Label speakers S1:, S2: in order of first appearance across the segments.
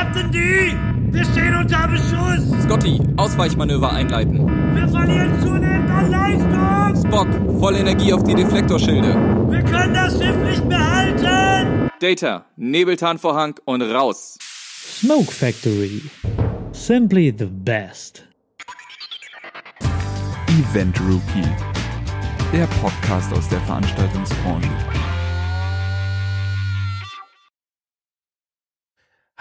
S1: Captain D! Wir stehen unter Beschuss! Scotty, Ausweichmanöver einleiten. Wir verlieren zunehmend an Leistung! Spock, voll Energie auf die Deflektorschilde. Wir können das Schiff nicht behalten! Data, Nebeltarnvorhang und raus! Smoke Factory. Simply the best.
S2: Event Rookie. Der Podcast aus der Veranstaltungsbranche.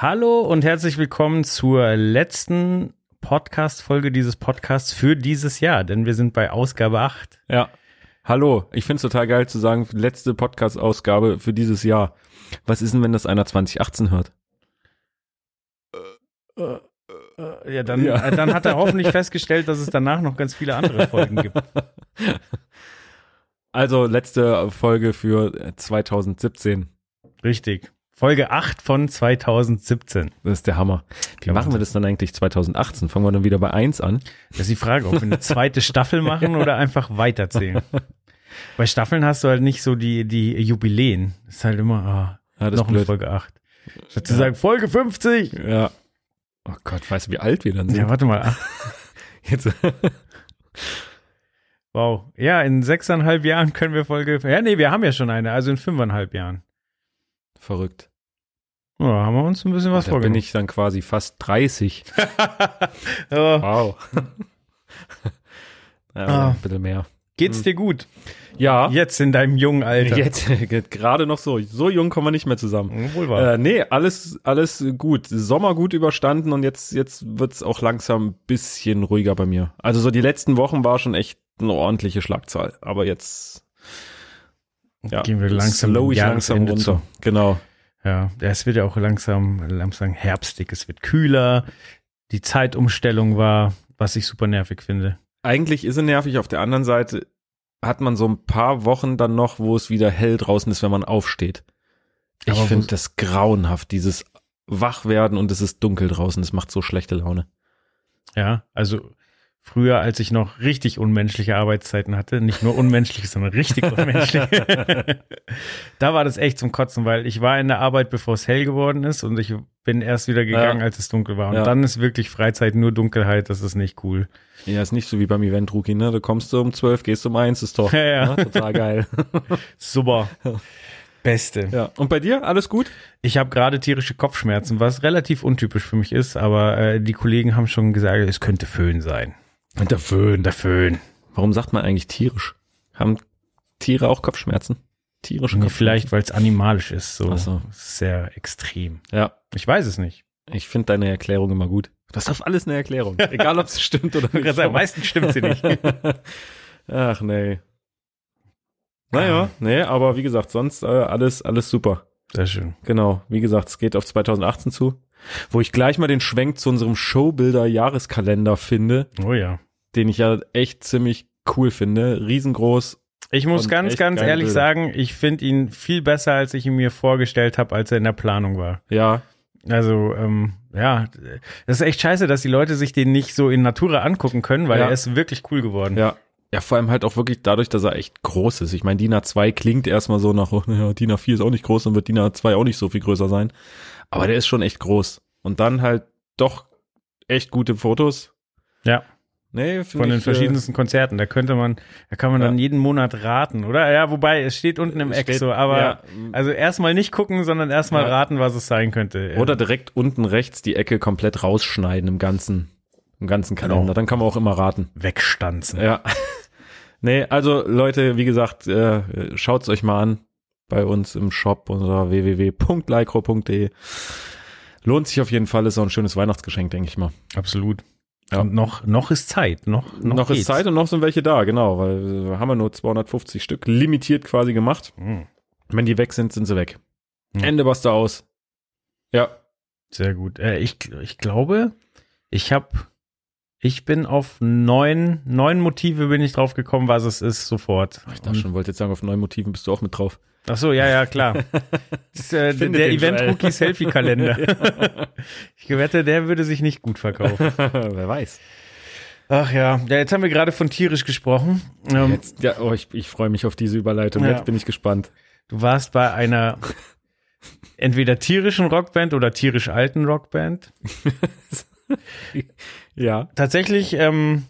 S1: Hallo und herzlich willkommen zur letzten Podcast-Folge dieses
S2: Podcasts für dieses Jahr, denn wir sind bei Ausgabe 8. Ja. Hallo, ich finde es total geil zu sagen, letzte Podcast-Ausgabe für dieses Jahr. Was ist denn, wenn das einer 2018 hört? Äh, äh, äh, ja, dann, ja. dann hat er hoffentlich festgestellt, dass es danach noch ganz viele andere Folgen gibt. Also letzte Folge für 2017. Richtig. Folge 8 von 2017. Das ist der Hammer. Wie der machen wir das dann eigentlich 2018? Fangen wir dann wieder bei 1 an? Das ist die Frage, ob wir eine
S1: zweite Staffel machen oder
S2: einfach weiterzählen. Bei Staffeln hast
S1: du halt nicht so die, die Jubiläen. Das ist halt immer oh, ah, ja, ah, noch eine blöd. Folge 8. Statt zu ja. sagen,
S2: Folge 50. Ja. Oh Gott, weißt du, wie alt wir dann sind? Ja, warte mal.
S1: Jetzt. wow. Ja, in sechseinhalb Jahren können wir Folge. Ja, nee, wir haben ja schon eine, also in fünfeinhalb Jahren. Verrückt.
S2: Ja, haben wir uns ein bisschen was da bin ich dann quasi fast 30. ja. Wow. ja, ah. Ein bisschen mehr. Geht's hm. dir gut? Ja. Jetzt in deinem jungen Alter. Jetzt, gerade noch so. So jung kommen wir nicht mehr zusammen. Wohl wahr. Äh, nee, alles, alles gut. Sommer gut überstanden und jetzt, jetzt wird's auch langsam ein bisschen ruhiger bei mir. Also so die letzten Wochen war schon echt eine ordentliche Schlagzahl. Aber jetzt ja, gehen wir langsam, slow ich langsam runter. Zu.
S1: Genau. Ja, es wird ja auch langsam, langsam herbstig. Es wird kühler. Die Zeitumstellung war, was ich super
S2: nervig finde. Eigentlich ist es nervig. Auf der anderen Seite hat man so ein paar Wochen dann noch, wo es wieder hell draußen ist, wenn man aufsteht. Ich finde das grauenhaft, dieses Wachwerden und es ist dunkel draußen. Das macht so schlechte Laune. Ja, also
S1: früher, als ich noch richtig unmenschliche Arbeitszeiten hatte, nicht nur unmenschliche, sondern richtig unmenschliche, da war das echt zum Kotzen, weil ich war in der Arbeit, bevor es hell geworden ist und ich bin erst wieder gegangen, ja. als es dunkel war. Und ja. dann
S2: ist wirklich Freizeit nur Dunkelheit, das ist nicht cool. Ja, ist nicht so wie beim Event Rookie, ne? Du kommst um zwölf, gehst um eins, ist doch ja, ja. Ne? total geil. Super. Beste.
S1: Ja. Und bei dir? Alles gut? Ich habe gerade tierische Kopfschmerzen, was relativ untypisch für mich ist, aber äh, die Kollegen haben schon gesagt, es könnte Föhn sein.
S2: Und Der Föhn, der Föhn. Warum sagt man eigentlich tierisch? Haben Tiere auch Kopfschmerzen? Tierische nee, Kopfschmerzen? Vielleicht, weil es animalisch ist. So. so. Sehr extrem. Ja. Ich weiß es nicht. Ich finde deine Erklärung immer gut. Du hast auf alles eine Erklärung. Egal, ob es stimmt oder nicht. Sagen, meistens stimmt sie nicht. Ach, nee. Naja, nee, aber wie gesagt, sonst äh, alles, alles super. Sehr schön. Genau. Wie gesagt, es geht auf 2018 zu. Wo ich gleich mal den Schwenk zu unserem Showbilder-Jahreskalender finde. Oh ja. Den ich ja echt ziemlich cool finde. Riesengroß. Ich muss ganz, ganz ehrlich Bilder.
S1: sagen, ich finde ihn viel besser, als ich ihn mir vorgestellt habe, als er in der Planung war. Ja. Also, ähm, ja, das ist echt scheiße, dass die Leute sich den nicht so in Natura angucken
S2: können, weil ja. er ist wirklich cool geworden. Ja. Ja, vor allem halt auch wirklich dadurch, dass er echt groß ist. Ich meine, DIN A2 klingt erstmal so nach, oh, ja, DIN A4 ist auch nicht groß dann wird DIN A2 auch nicht so viel größer sein. Aber der ist schon echt groß. Und dann halt doch echt gute Fotos. Ja. Nee, Von ich, den äh, verschiedensten
S1: äh, Konzerten. Da könnte man, da kann man ja. dann jeden Monat raten, oder? Ja, wobei, es steht unten im Eck so, aber ja. also erstmal nicht gucken, sondern erstmal ja. raten, was es sein könnte. Oder
S2: direkt unten rechts die Ecke komplett rausschneiden im ganzen, im ganzen genau. Kalender. Genau. Dann kann man auch immer raten. Wegstanzen. Ja. nee, also Leute, wie gesagt, äh, schaut's euch mal an bei uns im Shop unter www.lycro.de. Lohnt sich auf jeden Fall, ist auch ein schönes Weihnachtsgeschenk, denke ich mal. Absolut. Ja. Und noch, noch ist Zeit. Noch, noch, noch ist Zeit und noch sind welche da, genau, weil äh, wir haben ja nur 250 Stück limitiert quasi gemacht. Mhm. Wenn die weg sind, sind sie weg. Mhm. Ende da aus. Ja. Sehr gut. Äh, ich, ich glaube, ich habe ich bin auf
S1: neun, neun Motive bin ich drauf gekommen, was es ist, sofort. Ich dachte schon, wollte jetzt sagen, auf neun Motiven bist du auch mit drauf. Ach so, ja, ja, klar. Das, äh, der Event-Rookie-Selfie-Kalender. ich gewette, der würde sich nicht gut verkaufen. Wer weiß. Ach ja. ja, jetzt haben wir gerade von tierisch gesprochen.
S2: Ähm, jetzt, ja, oh, ich, ich freue mich auf diese Überleitung. Ja. Jetzt bin
S1: ich gespannt. Du warst bei einer entweder tierischen Rockband oder tierisch alten Rockband. ja. Tatsächlich ähm,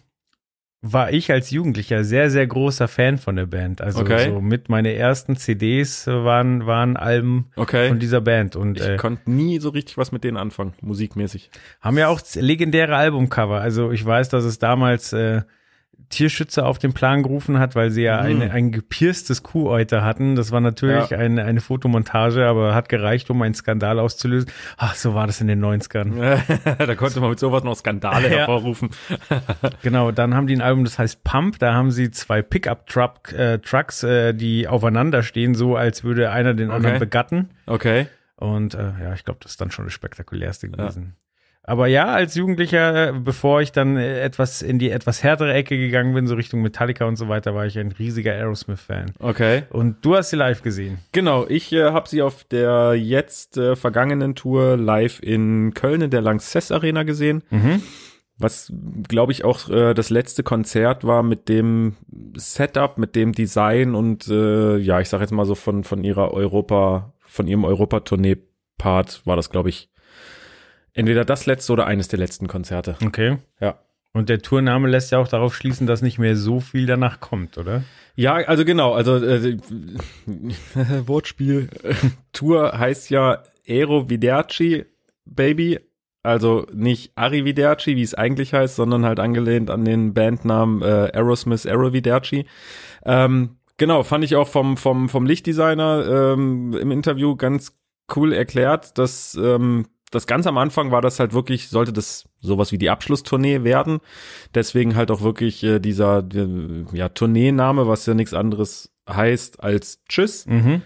S1: war ich als Jugendlicher sehr, sehr großer Fan von der Band. Also okay. so mit meine ersten CDs waren, waren Alben okay. von dieser Band. Und, ich äh, konnte nie so richtig was mit denen anfangen, musikmäßig. Haben ja auch legendäre Albumcover. Also ich weiß, dass es damals äh, Tierschützer auf den Plan gerufen hat, weil sie ja mhm. eine, ein gepierstes Kuhäuter hatten. Das war natürlich ja. eine, eine Fotomontage, aber hat gereicht, um einen Skandal auszulösen. Ach, so war das in den 90ern.
S2: da konnte man mit sowas noch Skandale ja. hervorrufen.
S1: genau, dann haben die ein Album, das heißt Pump. Da haben sie zwei Pickup-Trucks, äh, äh, die aufeinander stehen, so als würde einer den okay. anderen begatten. Okay. Und äh, ja, ich glaube, das ist dann schon das Spektakulärste gewesen. Ja. Aber ja, als Jugendlicher, äh, bevor ich dann äh, etwas in die etwas härtere Ecke gegangen bin, so Richtung Metallica und so weiter, war ich ein riesiger Aerosmith-Fan. Okay. Und
S2: du hast sie live gesehen. Genau, ich äh, habe sie auf der jetzt äh, vergangenen Tour live in Köln in der Lanxess Arena gesehen. Mhm. Was, glaube ich, auch äh, das letzte Konzert war mit dem Setup, mit dem Design und äh, ja, ich sag jetzt mal so von, von ihrer Europa, von ihrem Europa-Tournee-Part war das, glaube ich, Entweder das letzte oder eines der letzten Konzerte. Okay. Ja. Und der Tourname
S1: lässt ja auch darauf schließen, dass nicht mehr so viel danach kommt, oder?
S2: Ja, also genau, also äh, Wortspiel. Tour heißt ja Ero Aeroviderci Baby, also nicht Arrivederci, wie es eigentlich heißt, sondern halt angelehnt an den Bandnamen äh, Aerosmith Aeroviderci. Ähm, genau, fand ich auch vom, vom, vom Lichtdesigner ähm, im Interview ganz cool erklärt, dass ähm, das ganz am Anfang war das halt wirklich, sollte das sowas wie die Abschlusstournee werden. Deswegen halt auch wirklich äh, dieser äh, ja, Tourneenname, was ja nichts anderes heißt als Tschüss. Mhm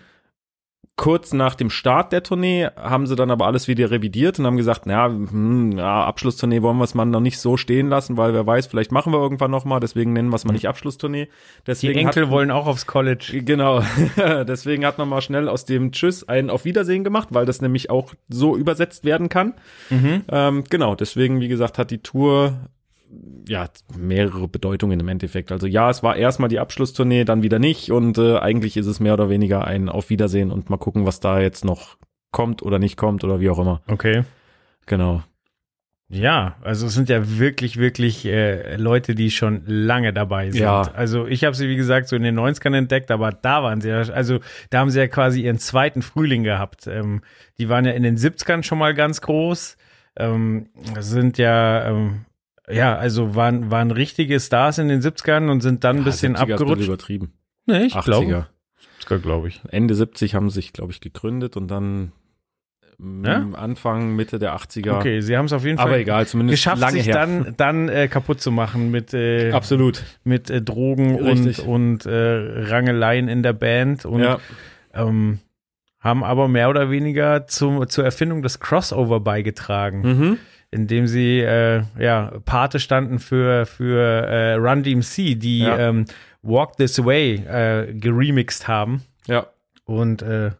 S2: kurz nach dem Start der Tournee haben sie dann aber alles wieder revidiert und haben gesagt, naja, hm, ja, Abschlusstournee wollen wir es mal noch nicht so stehen lassen, weil wer weiß, vielleicht machen wir irgendwann noch mal, deswegen nennen wir es mal nicht mhm. Abschlusstournee. Deswegen Die Enkel hat, wollen auch aufs College. Äh, genau, deswegen hat man mal schnell aus dem Tschüss ein Auf Wiedersehen gemacht, weil das nämlich auch so übersetzt werden kann. Mhm. Ähm, genau, deswegen, wie gesagt, hat die Tour ja, mehrere Bedeutungen im Endeffekt. Also ja, es war erstmal die Abschlusstournee, dann wieder nicht und äh, eigentlich ist es mehr oder weniger ein Auf Wiedersehen und mal gucken, was da jetzt noch kommt oder nicht kommt oder wie auch immer. Okay. Genau.
S1: Ja, also es sind ja wirklich, wirklich äh, Leute, die schon lange dabei sind. Ja. Also ich habe sie, wie gesagt, so in den 90ern entdeckt, aber da waren sie ja, also da haben sie ja quasi ihren zweiten Frühling gehabt. Ähm, die waren ja in den 70ern schon mal ganz groß. Ähm, sind ja, ähm, ja, also waren, waren richtige Stars in den 70ern und sind dann ja, ein bisschen 70er abgerutscht. übertrieben. Nee, ich glaube.
S2: 70er, glaube ich. Ende 70 haben sich, glaube ich, gegründet und dann ja? Anfang, Mitte der 80er. Okay, sie haben es auf jeden Fall. Aber egal, zumindest geschafft, lange sich her. dann, dann äh, kaputt zu machen
S1: mit äh, absolut mit äh, Drogen Richtig. und und äh, Rangeleien in der Band und ja. ähm, haben aber mehr oder weniger zum, zur Erfindung des Crossover beigetragen. Mhm indem sie äh, ja Pate standen für für äh, Run DMC, die ja. ähm, Walk This Way äh, geremixed haben. Ja. Und äh,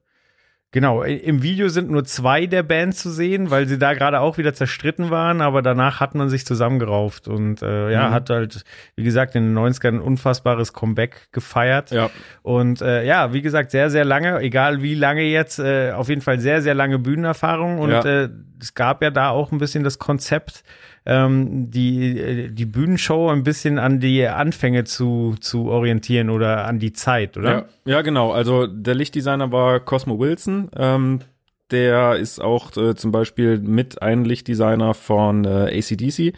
S1: Genau, im Video sind nur zwei der Band zu sehen, weil sie da gerade auch wieder zerstritten waren, aber danach hat man sich zusammengerauft und äh, ja, mhm. hat halt, wie gesagt, in den 90ern ein unfassbares Comeback gefeiert. Ja. Und äh, ja, wie gesagt, sehr, sehr lange, egal wie lange jetzt, äh, auf jeden Fall sehr, sehr lange Bühnenerfahrung und ja. äh, es gab ja da auch ein bisschen das Konzept, ähm, die, äh, die Bühnenshow ein bisschen an die Anfänge zu, zu orientieren oder an die Zeit, oder? Ja,
S2: ja genau. Also der Lichtdesigner war Cosmo Wilson. Ähm, der ist auch äh, zum Beispiel mit ein Lichtdesigner von äh, ACDC,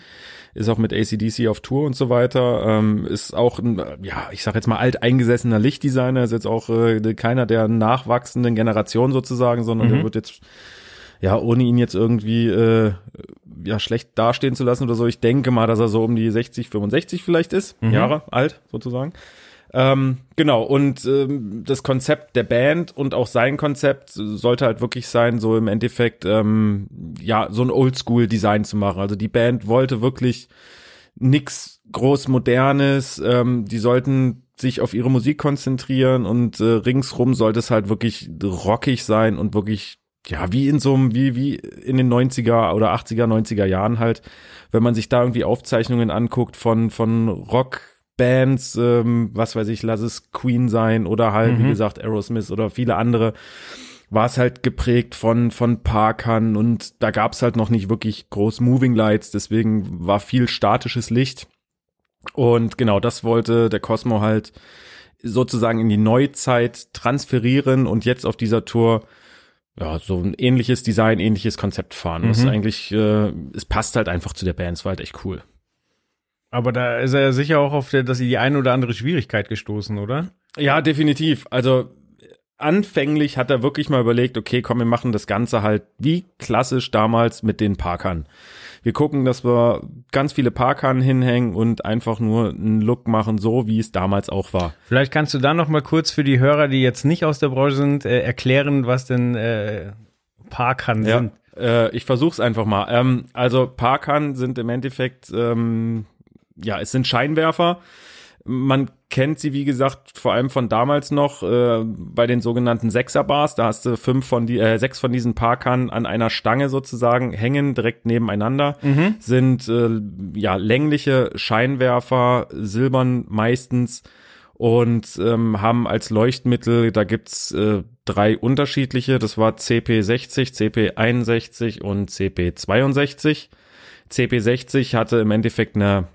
S2: ist auch mit ACDC auf Tour und so weiter, ähm, ist auch ein, ja, ich sag jetzt mal alteingesessener Lichtdesigner, ist jetzt auch äh, keiner der nachwachsenden Generation sozusagen, sondern mhm. der wird jetzt ja, ohne ihn jetzt irgendwie äh, ja schlecht dastehen zu lassen oder so, ich denke mal, dass er so um die 60, 65 vielleicht ist, mhm. Jahre alt sozusagen. Ähm, genau, und ähm, das Konzept der Band und auch sein Konzept sollte halt wirklich sein, so im Endeffekt, ähm, ja, so ein Oldschool-Design zu machen. Also die Band wollte wirklich nix groß Modernes, ähm, die sollten sich auf ihre Musik konzentrieren und äh, ringsrum sollte es halt wirklich rockig sein und wirklich ja, wie in so einem, wie, wie in den 90er oder 80er, 90er Jahren halt, wenn man sich da irgendwie Aufzeichnungen anguckt von, von Rockbands, ähm, was weiß ich, lass es Queen sein oder halt, mhm. wie gesagt, Aerosmith oder viele andere, war es halt geprägt von, von Parkern und da gab's halt noch nicht wirklich groß Moving Lights, deswegen war viel statisches Licht. Und genau das wollte der Cosmo halt sozusagen in die Neuzeit transferieren und jetzt auf dieser Tour ja, so ein ähnliches Design, ähnliches Konzept fahren. Mhm. Das ist eigentlich, äh, es passt halt einfach zu der Band, es war halt echt cool.
S1: Aber da ist er ja sicher auch auf der, dass sie die eine oder andere Schwierigkeit gestoßen, oder?
S2: Ja, definitiv. Also anfänglich hat er wirklich mal überlegt, okay, komm, wir machen das Ganze halt wie klassisch damals mit den Parkern. Wir gucken, dass wir ganz viele Parkhannen hinhängen und einfach nur einen Look machen, so wie es damals auch war.
S1: Vielleicht kannst du da nochmal kurz für die Hörer, die jetzt
S2: nicht aus der Branche sind, äh, erklären, was denn äh, Parkhannen ja, sind. Äh, ich versuch's einfach mal. Ähm, also Parkhannen sind im Endeffekt ähm, ja, es sind Scheinwerfer. Man kennt sie, wie gesagt, vor allem von damals noch äh, bei den sogenannten Sechser-Bars. Da hast du fünf von die, äh, sechs von diesen Parkern an einer Stange sozusagen hängen, direkt nebeneinander. Mhm. Sind äh, ja längliche Scheinwerfer, silbern meistens und ähm, haben als Leuchtmittel, da gibt's äh, drei unterschiedliche, das war CP60, CP61 und CP62. CP60 hatte im Endeffekt eine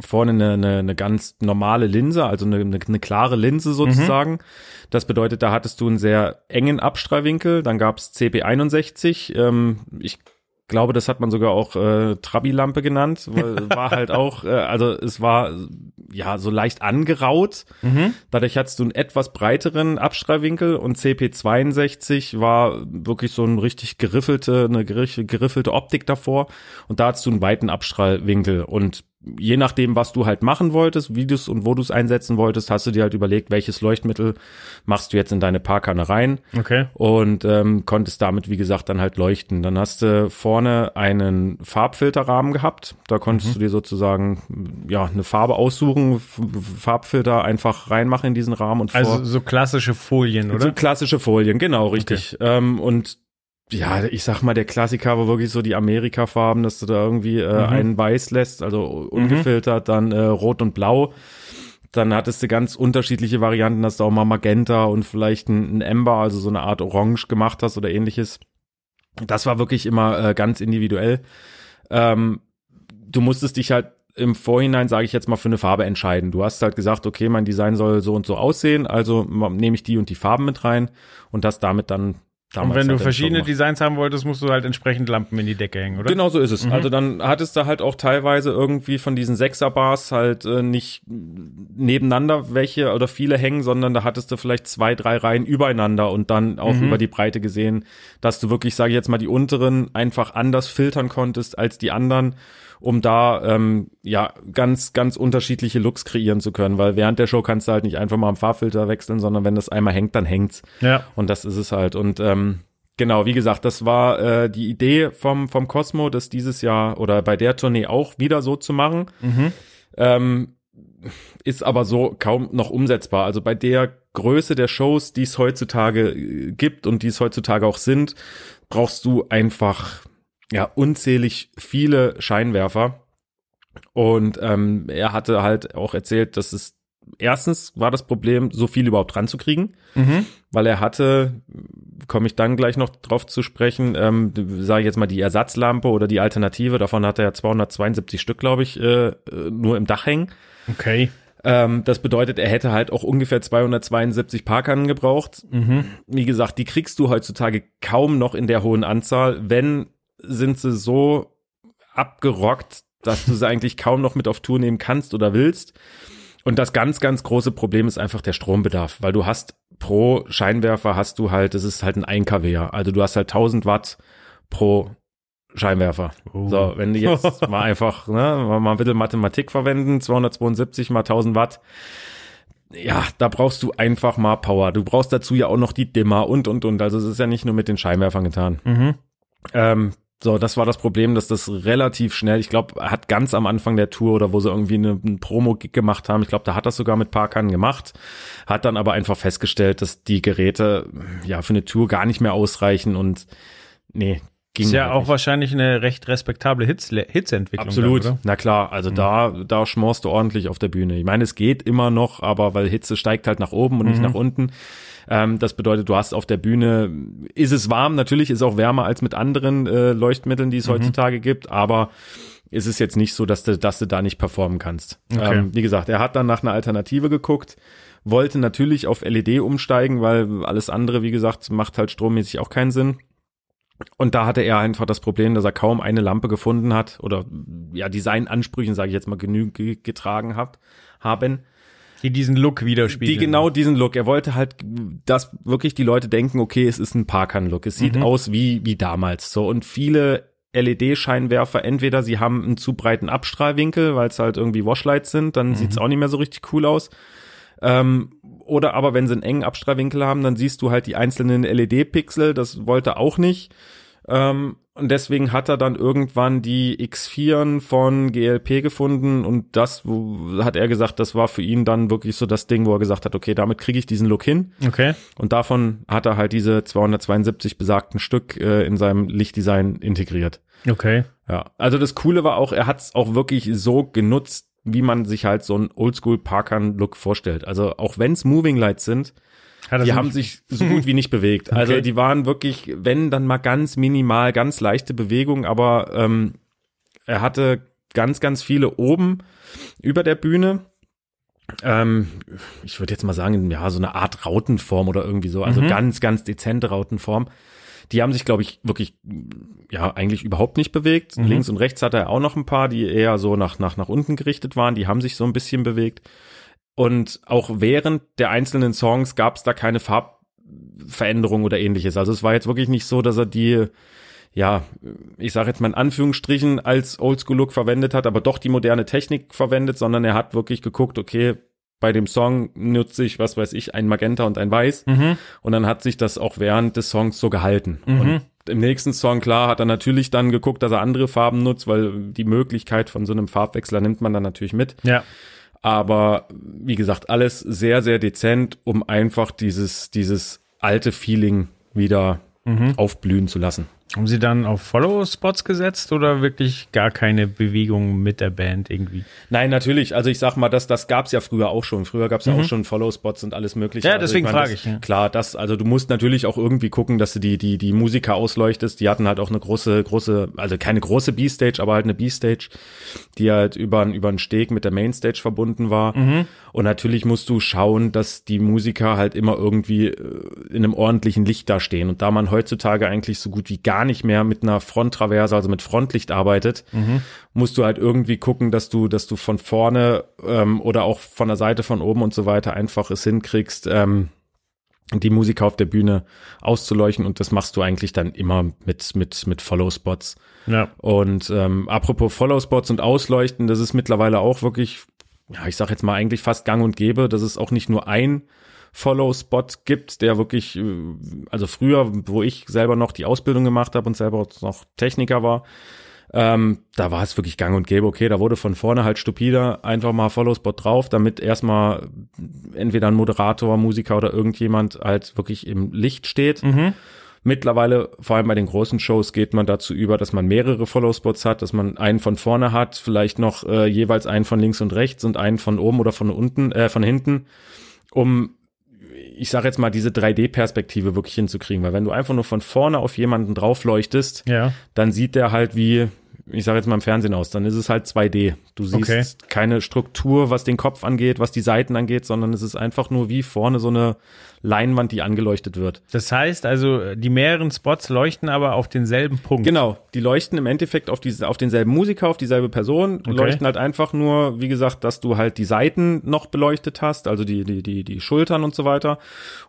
S2: vorne eine, eine, eine ganz normale Linse, also eine, eine, eine klare Linse mhm. sozusagen. Mhm. Das bedeutet, da hattest du einen sehr engen Abstrahlwinkel. Dann gab's CP61. Ähm, ich glaube, das hat man sogar auch äh, Trabi-Lampe genannt. War halt auch, äh, also es war ja so leicht angeraut. Mhm. Dadurch hattest du einen etwas breiteren Abstrahlwinkel und CP62 war wirklich so ein richtig geriffelte, eine geriffelte Optik davor. Und da hattest du einen weiten Abstrahlwinkel und je nachdem, was du halt machen wolltest, wie du es und wo du es einsetzen wolltest, hast du dir halt überlegt, welches Leuchtmittel machst du jetzt in deine Parkanne rein. Okay. Und ähm, konntest damit, wie gesagt, dann halt leuchten. Dann hast du vorne einen Farbfilterrahmen gehabt. Da konntest mhm. du dir sozusagen ja eine Farbe aussuchen, Farbfilter einfach reinmachen in diesen Rahmen und Also
S1: so klassische Folien,
S2: oder? So klassische Folien, genau, richtig. Okay. Ähm, und ja, ich sag mal, der Klassiker war wirklich so die Amerika-Farben, dass du da irgendwie äh, mhm. einen weiß lässt, also ungefiltert, mhm. dann äh, rot und blau. Dann hattest du ganz unterschiedliche Varianten, dass du auch mal Magenta und vielleicht ein, ein Ember, also so eine Art Orange gemacht hast oder ähnliches. Das war wirklich immer äh, ganz individuell. Ähm, du musstest dich halt im Vorhinein, sage ich jetzt mal, für eine Farbe entscheiden. Du hast halt gesagt, okay, mein Design soll so und so aussehen, also nehme ich die und die Farben mit rein und das damit dann Damals und wenn du verschiedene
S1: Designs haben wolltest, musst du halt entsprechend Lampen in die Decke hängen,
S2: oder? Genau so ist es. Mhm. Also dann hattest du halt auch teilweise irgendwie von diesen Sechser-Bars halt äh, nicht nebeneinander welche oder viele hängen, sondern da hattest du vielleicht zwei, drei Reihen übereinander und dann auch mhm. über die Breite gesehen, dass du wirklich, sage ich jetzt mal, die unteren einfach anders filtern konntest als die anderen um da ähm, ja ganz, ganz unterschiedliche Looks kreieren zu können, weil während der Show kannst du halt nicht einfach mal am Fahrfilter wechseln, sondern wenn das einmal hängt, dann hängt's. Ja. Und das ist es halt. Und ähm, genau, wie gesagt, das war äh, die Idee vom, vom Cosmo, das dieses Jahr oder bei der Tournee auch wieder so zu machen. Mhm. Ähm, ist aber so kaum noch umsetzbar. Also bei der Größe der Shows, die es heutzutage äh, gibt und die es heutzutage auch sind, brauchst du einfach ja, unzählig viele Scheinwerfer. Und ähm, er hatte halt auch erzählt, dass es erstens war das Problem, so viel überhaupt ranzukriegen, mhm. weil er hatte, komme ich dann gleich noch drauf zu sprechen, ähm, sage ich jetzt mal die Ersatzlampe oder die Alternative, davon hatte er 272 Stück, glaube ich, äh, nur im Dach hängen. Okay. Ähm, das bedeutet, er hätte halt auch ungefähr 272 Parkern gebraucht. Mhm. Wie gesagt, die kriegst du heutzutage kaum noch in der hohen Anzahl, wenn sind sie so abgerockt, dass du sie eigentlich kaum noch mit auf Tour nehmen kannst oder willst. Und das ganz, ganz große Problem ist einfach der Strombedarf, weil du hast pro Scheinwerfer hast du halt, es ist halt ein 1 kW. Also du hast halt 1000 Watt pro Scheinwerfer. Oh. So, wenn du jetzt mal einfach, ne, mal ein bisschen Mathematik verwenden, 272 mal 1000 Watt. Ja, da brauchst du einfach mal Power. Du brauchst dazu ja auch noch die Dimmer und, und, und. Also es ist ja nicht nur mit den Scheinwerfern getan. Mhm. Ähm, so, das war das Problem, dass das relativ schnell, ich glaube, hat ganz am Anfang der Tour oder wo sie irgendwie eine, einen Promo-Gig gemacht haben, ich glaube, da hat das sogar mit Parkern gemacht, hat dann aber einfach festgestellt, dass die Geräte ja für eine Tour gar nicht mehr ausreichen und nee, ging. Ist ja halt
S1: auch nicht. wahrscheinlich eine recht respektable Hits, Hitsentwicklung. Absolut, dann,
S2: na klar, also mhm. da, da schmorst du ordentlich auf der Bühne. Ich meine, es geht immer noch, aber weil Hitze steigt halt nach oben und mhm. nicht nach unten ähm, das bedeutet, du hast auf der Bühne, ist es warm, natürlich ist es auch wärmer als mit anderen äh, Leuchtmitteln, die es mhm. heutzutage gibt, aber ist es jetzt nicht so, dass du, dass du da nicht performen kannst. Ähm, okay. Ähm, wie gesagt, er hat dann nach einer Alternative geguckt, wollte natürlich auf LED umsteigen, weil alles andere, wie gesagt, macht halt strommäßig auch keinen Sinn. Und da hatte er einfach das Problem, dass er kaum eine Lampe gefunden hat oder ja, Designansprüchen, sage ich jetzt mal, genügend getragen hat, haben. Die diesen Look widerspiegeln. Die genau diesen Look. Er wollte halt, dass wirklich die Leute denken, okay, es ist ein Parkan-Look. Es sieht mhm. aus wie, wie damals. So, und viele LED-Scheinwerfer, entweder sie haben einen zu breiten Abstrahlwinkel, weil es halt irgendwie Washlights sind, dann mhm. es auch nicht mehr so richtig cool aus. Ähm, oder aber wenn sie einen engen Abstrahlwinkel haben, dann siehst du halt die einzelnen LED-Pixel, das wollte auch nicht. Ähm, und deswegen hat er dann irgendwann die X4 von GLP gefunden und das hat er gesagt, das war für ihn dann wirklich so das Ding, wo er gesagt hat, okay, damit kriege ich diesen Look hin. Okay. Und davon hat er halt diese 272 besagten Stück äh, in seinem Lichtdesign integriert. Okay. Ja, also das Coole war auch, er hat es auch wirklich so genutzt, wie man sich halt so einen Oldschool Parkern Look vorstellt. Also auch wenn's Moving Lights sind, die haben sich so gut wie nicht bewegt. Also okay. Also die waren wirklich, wenn, dann mal ganz minimal, ganz leichte Bewegungen, aber ähm, er hatte ganz, ganz viele oben über der Bühne. Ähm, ich würde jetzt mal sagen, ja, so eine Art Rautenform oder irgendwie so, also mhm. ganz, ganz dezente Rautenform. Die haben sich, glaube ich, wirklich, ja, eigentlich überhaupt nicht bewegt. Mhm. Links und rechts hatte er auch noch ein paar, die eher so nach, nach, nach unten gerichtet waren. Die haben sich so ein bisschen bewegt. Und auch während der einzelnen Songs gab es da keine Farbveränderung oder ähnliches. Also es war jetzt wirklich nicht so, dass er die, ja, ich sage jetzt mal in Anführungsstrichen als Oldschool-Look verwendet hat, aber doch die moderne Technik verwendet, sondern er hat wirklich geguckt, okay, bei dem Song nutze ich, was weiß ich, ein Magenta und ein Weiß. Mhm. Und dann hat sich das auch während des Songs so gehalten. Mhm. Und im nächsten Song, klar, hat er natürlich dann geguckt, dass er andere Farben nutzt, weil die Möglichkeit von so einem Farbwechsler nimmt man dann natürlich mit. Ja. Aber wie gesagt, alles sehr, sehr dezent, um einfach dieses, dieses alte Feeling wieder mhm. aufblühen zu lassen. Haben Sie dann auf Follow-Spots gesetzt oder wirklich gar keine Bewegung mit der Band irgendwie? Nein, natürlich. Also ich sag mal, das, das gab es ja früher auch schon. Früher gab es ja mhm. auch schon Follow-Spots und alles mögliche. Ja, also deswegen frage ich. Mein, frag das, ich ja. Klar, das, also du musst natürlich auch irgendwie gucken, dass du die, die, die Musiker ausleuchtest. Die hatten halt auch eine große, große, also keine große B-Stage, aber halt eine B-Stage, die halt über, über einen Steg mit der Mainstage verbunden war. Mhm. Und natürlich musst du schauen, dass die Musiker halt immer irgendwie äh, in einem ordentlichen Licht da stehen. Und da man heutzutage eigentlich so gut wie gar gar nicht mehr mit einer Fronttraverse, also mit Frontlicht arbeitet, mhm. musst du halt irgendwie gucken, dass du, dass du von vorne ähm, oder auch von der Seite, von oben und so weiter einfach es hinkriegst, ähm, die Musiker auf der Bühne auszuleuchten und das machst du eigentlich dann immer mit mit mit Follow Spots. Ja. Und ähm, apropos Follow Spots und Ausleuchten, das ist mittlerweile auch wirklich, ja, ich sag jetzt mal eigentlich fast Gang und Gäbe. Das ist auch nicht nur ein Follow-Spot gibt, der wirklich, äh, also früher, wo ich selber noch die Ausbildung gemacht habe und selber noch Techniker war, ähm, da war es wirklich gang und gäbe, okay, da wurde von vorne halt stupider einfach mal Follow-Spot drauf, damit erstmal entweder ein Moderator, Musiker oder irgendjemand halt wirklich im Licht steht. Mhm. Mittlerweile, vor allem bei den großen Shows, geht man dazu über, dass man mehrere Follow-Spots hat, dass man einen von vorne hat, vielleicht noch äh, jeweils einen von links und rechts und einen von oben oder von unten, äh, von hinten, um ich sage jetzt mal, diese 3D-Perspektive wirklich hinzukriegen. Weil wenn du einfach nur von vorne auf jemanden draufleuchtest, ja. dann sieht der halt wie, ich sage jetzt mal im Fernsehen aus, dann ist es halt 2D. Du siehst okay. keine Struktur, was den Kopf angeht, was die Seiten angeht, sondern es ist einfach nur wie vorne so eine Leinwand, die angeleuchtet wird. Das heißt also, die mehreren Spots leuchten aber auf denselben Punkt. Genau, die leuchten im Endeffekt auf, die, auf denselben Musiker, auf dieselbe Person, okay. leuchten halt einfach nur, wie gesagt, dass du halt die Seiten noch beleuchtet hast, also die, die, die, die Schultern und so weiter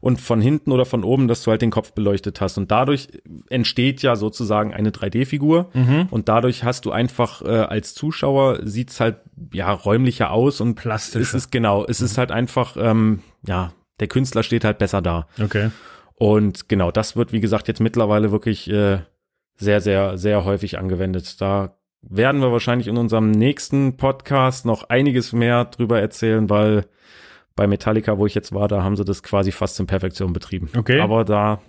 S2: und von hinten oder von oben, dass du halt den Kopf beleuchtet hast und dadurch entsteht ja sozusagen eine 3D-Figur mhm. und dadurch hast du einfach äh, als Zuschauer sieht's halt ja räumlicher aus und plastischer. Es ist genau, es ist mhm. halt einfach ähm, ja, der Künstler steht halt besser da. Okay. Und genau, das wird wie gesagt jetzt mittlerweile wirklich äh, sehr sehr sehr häufig angewendet. Da werden wir wahrscheinlich in unserem nächsten Podcast noch einiges mehr drüber erzählen, weil bei Metallica, wo ich jetzt war, da haben sie das quasi fast in Perfektion betrieben. Okay. Aber da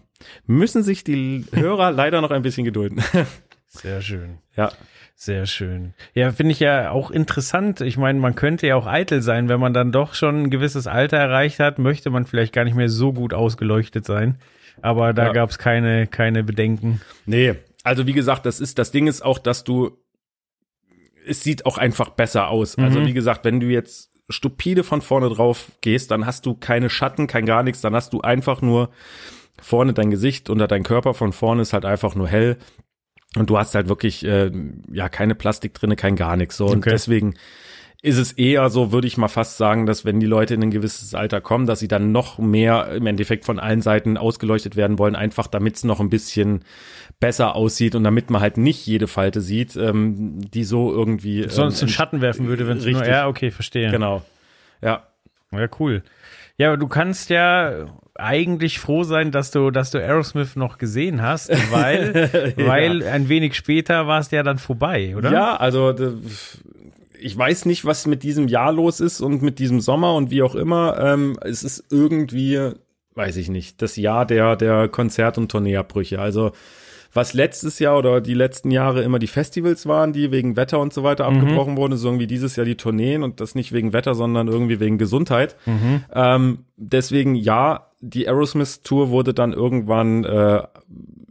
S2: müssen sich die Hörer leider noch ein bisschen gedulden. Sehr schön. Ja.
S1: Sehr schön.
S2: Ja, finde ich ja auch interessant. Ich meine, man könnte ja
S1: auch eitel sein, wenn man dann doch schon ein gewisses Alter erreicht hat, möchte man vielleicht gar nicht mehr so gut ausgeleuchtet sein. Aber da ja. gab es keine, keine Bedenken.
S2: Nee, also wie gesagt, das ist, das Ding ist auch, dass du, es sieht auch einfach besser aus. Also mhm. Also wie gesagt, wenn du jetzt stupide von vorne drauf gehst, dann hast du keine Schatten, kein gar nichts, dann hast du einfach nur vorne dein Gesicht und dein Körper von vorne ist halt einfach nur hell. Und du hast halt wirklich äh, ja keine Plastik drinne, kein gar nichts. So. Und okay. deswegen ist es eher so, würde ich mal fast sagen, dass wenn die Leute in ein gewisses Alter kommen, dass sie dann noch mehr im Endeffekt von allen Seiten ausgeleuchtet werden wollen, einfach damit es noch ein bisschen besser aussieht und damit man halt nicht jede Falte sieht, ähm, die so irgendwie. Ähm, Sonst einen Schatten werfen würde, wenn es richtig. Nur, ja, okay,
S1: verstehe. Genau. Ja. Ja, cool. Ja, aber du kannst ja, eigentlich froh sein, dass du, dass du Aerosmith noch gesehen hast, weil, ja. weil ein wenig später war es ja dann vorbei, oder? Ja, also
S2: ich weiß nicht, was mit diesem Jahr los ist und mit diesem Sommer und wie auch immer. Ähm, es ist irgendwie, weiß ich nicht, das Jahr der, der Konzert- und Tourneeabbrüche. Also was letztes Jahr oder die letzten Jahre immer die Festivals waren, die wegen Wetter und so weiter mhm. abgebrochen wurden, so irgendwie dieses Jahr die Tourneen und das nicht wegen Wetter, sondern irgendwie wegen Gesundheit. Mhm. Ähm, deswegen ja, die Aerosmith-Tour wurde dann irgendwann, äh,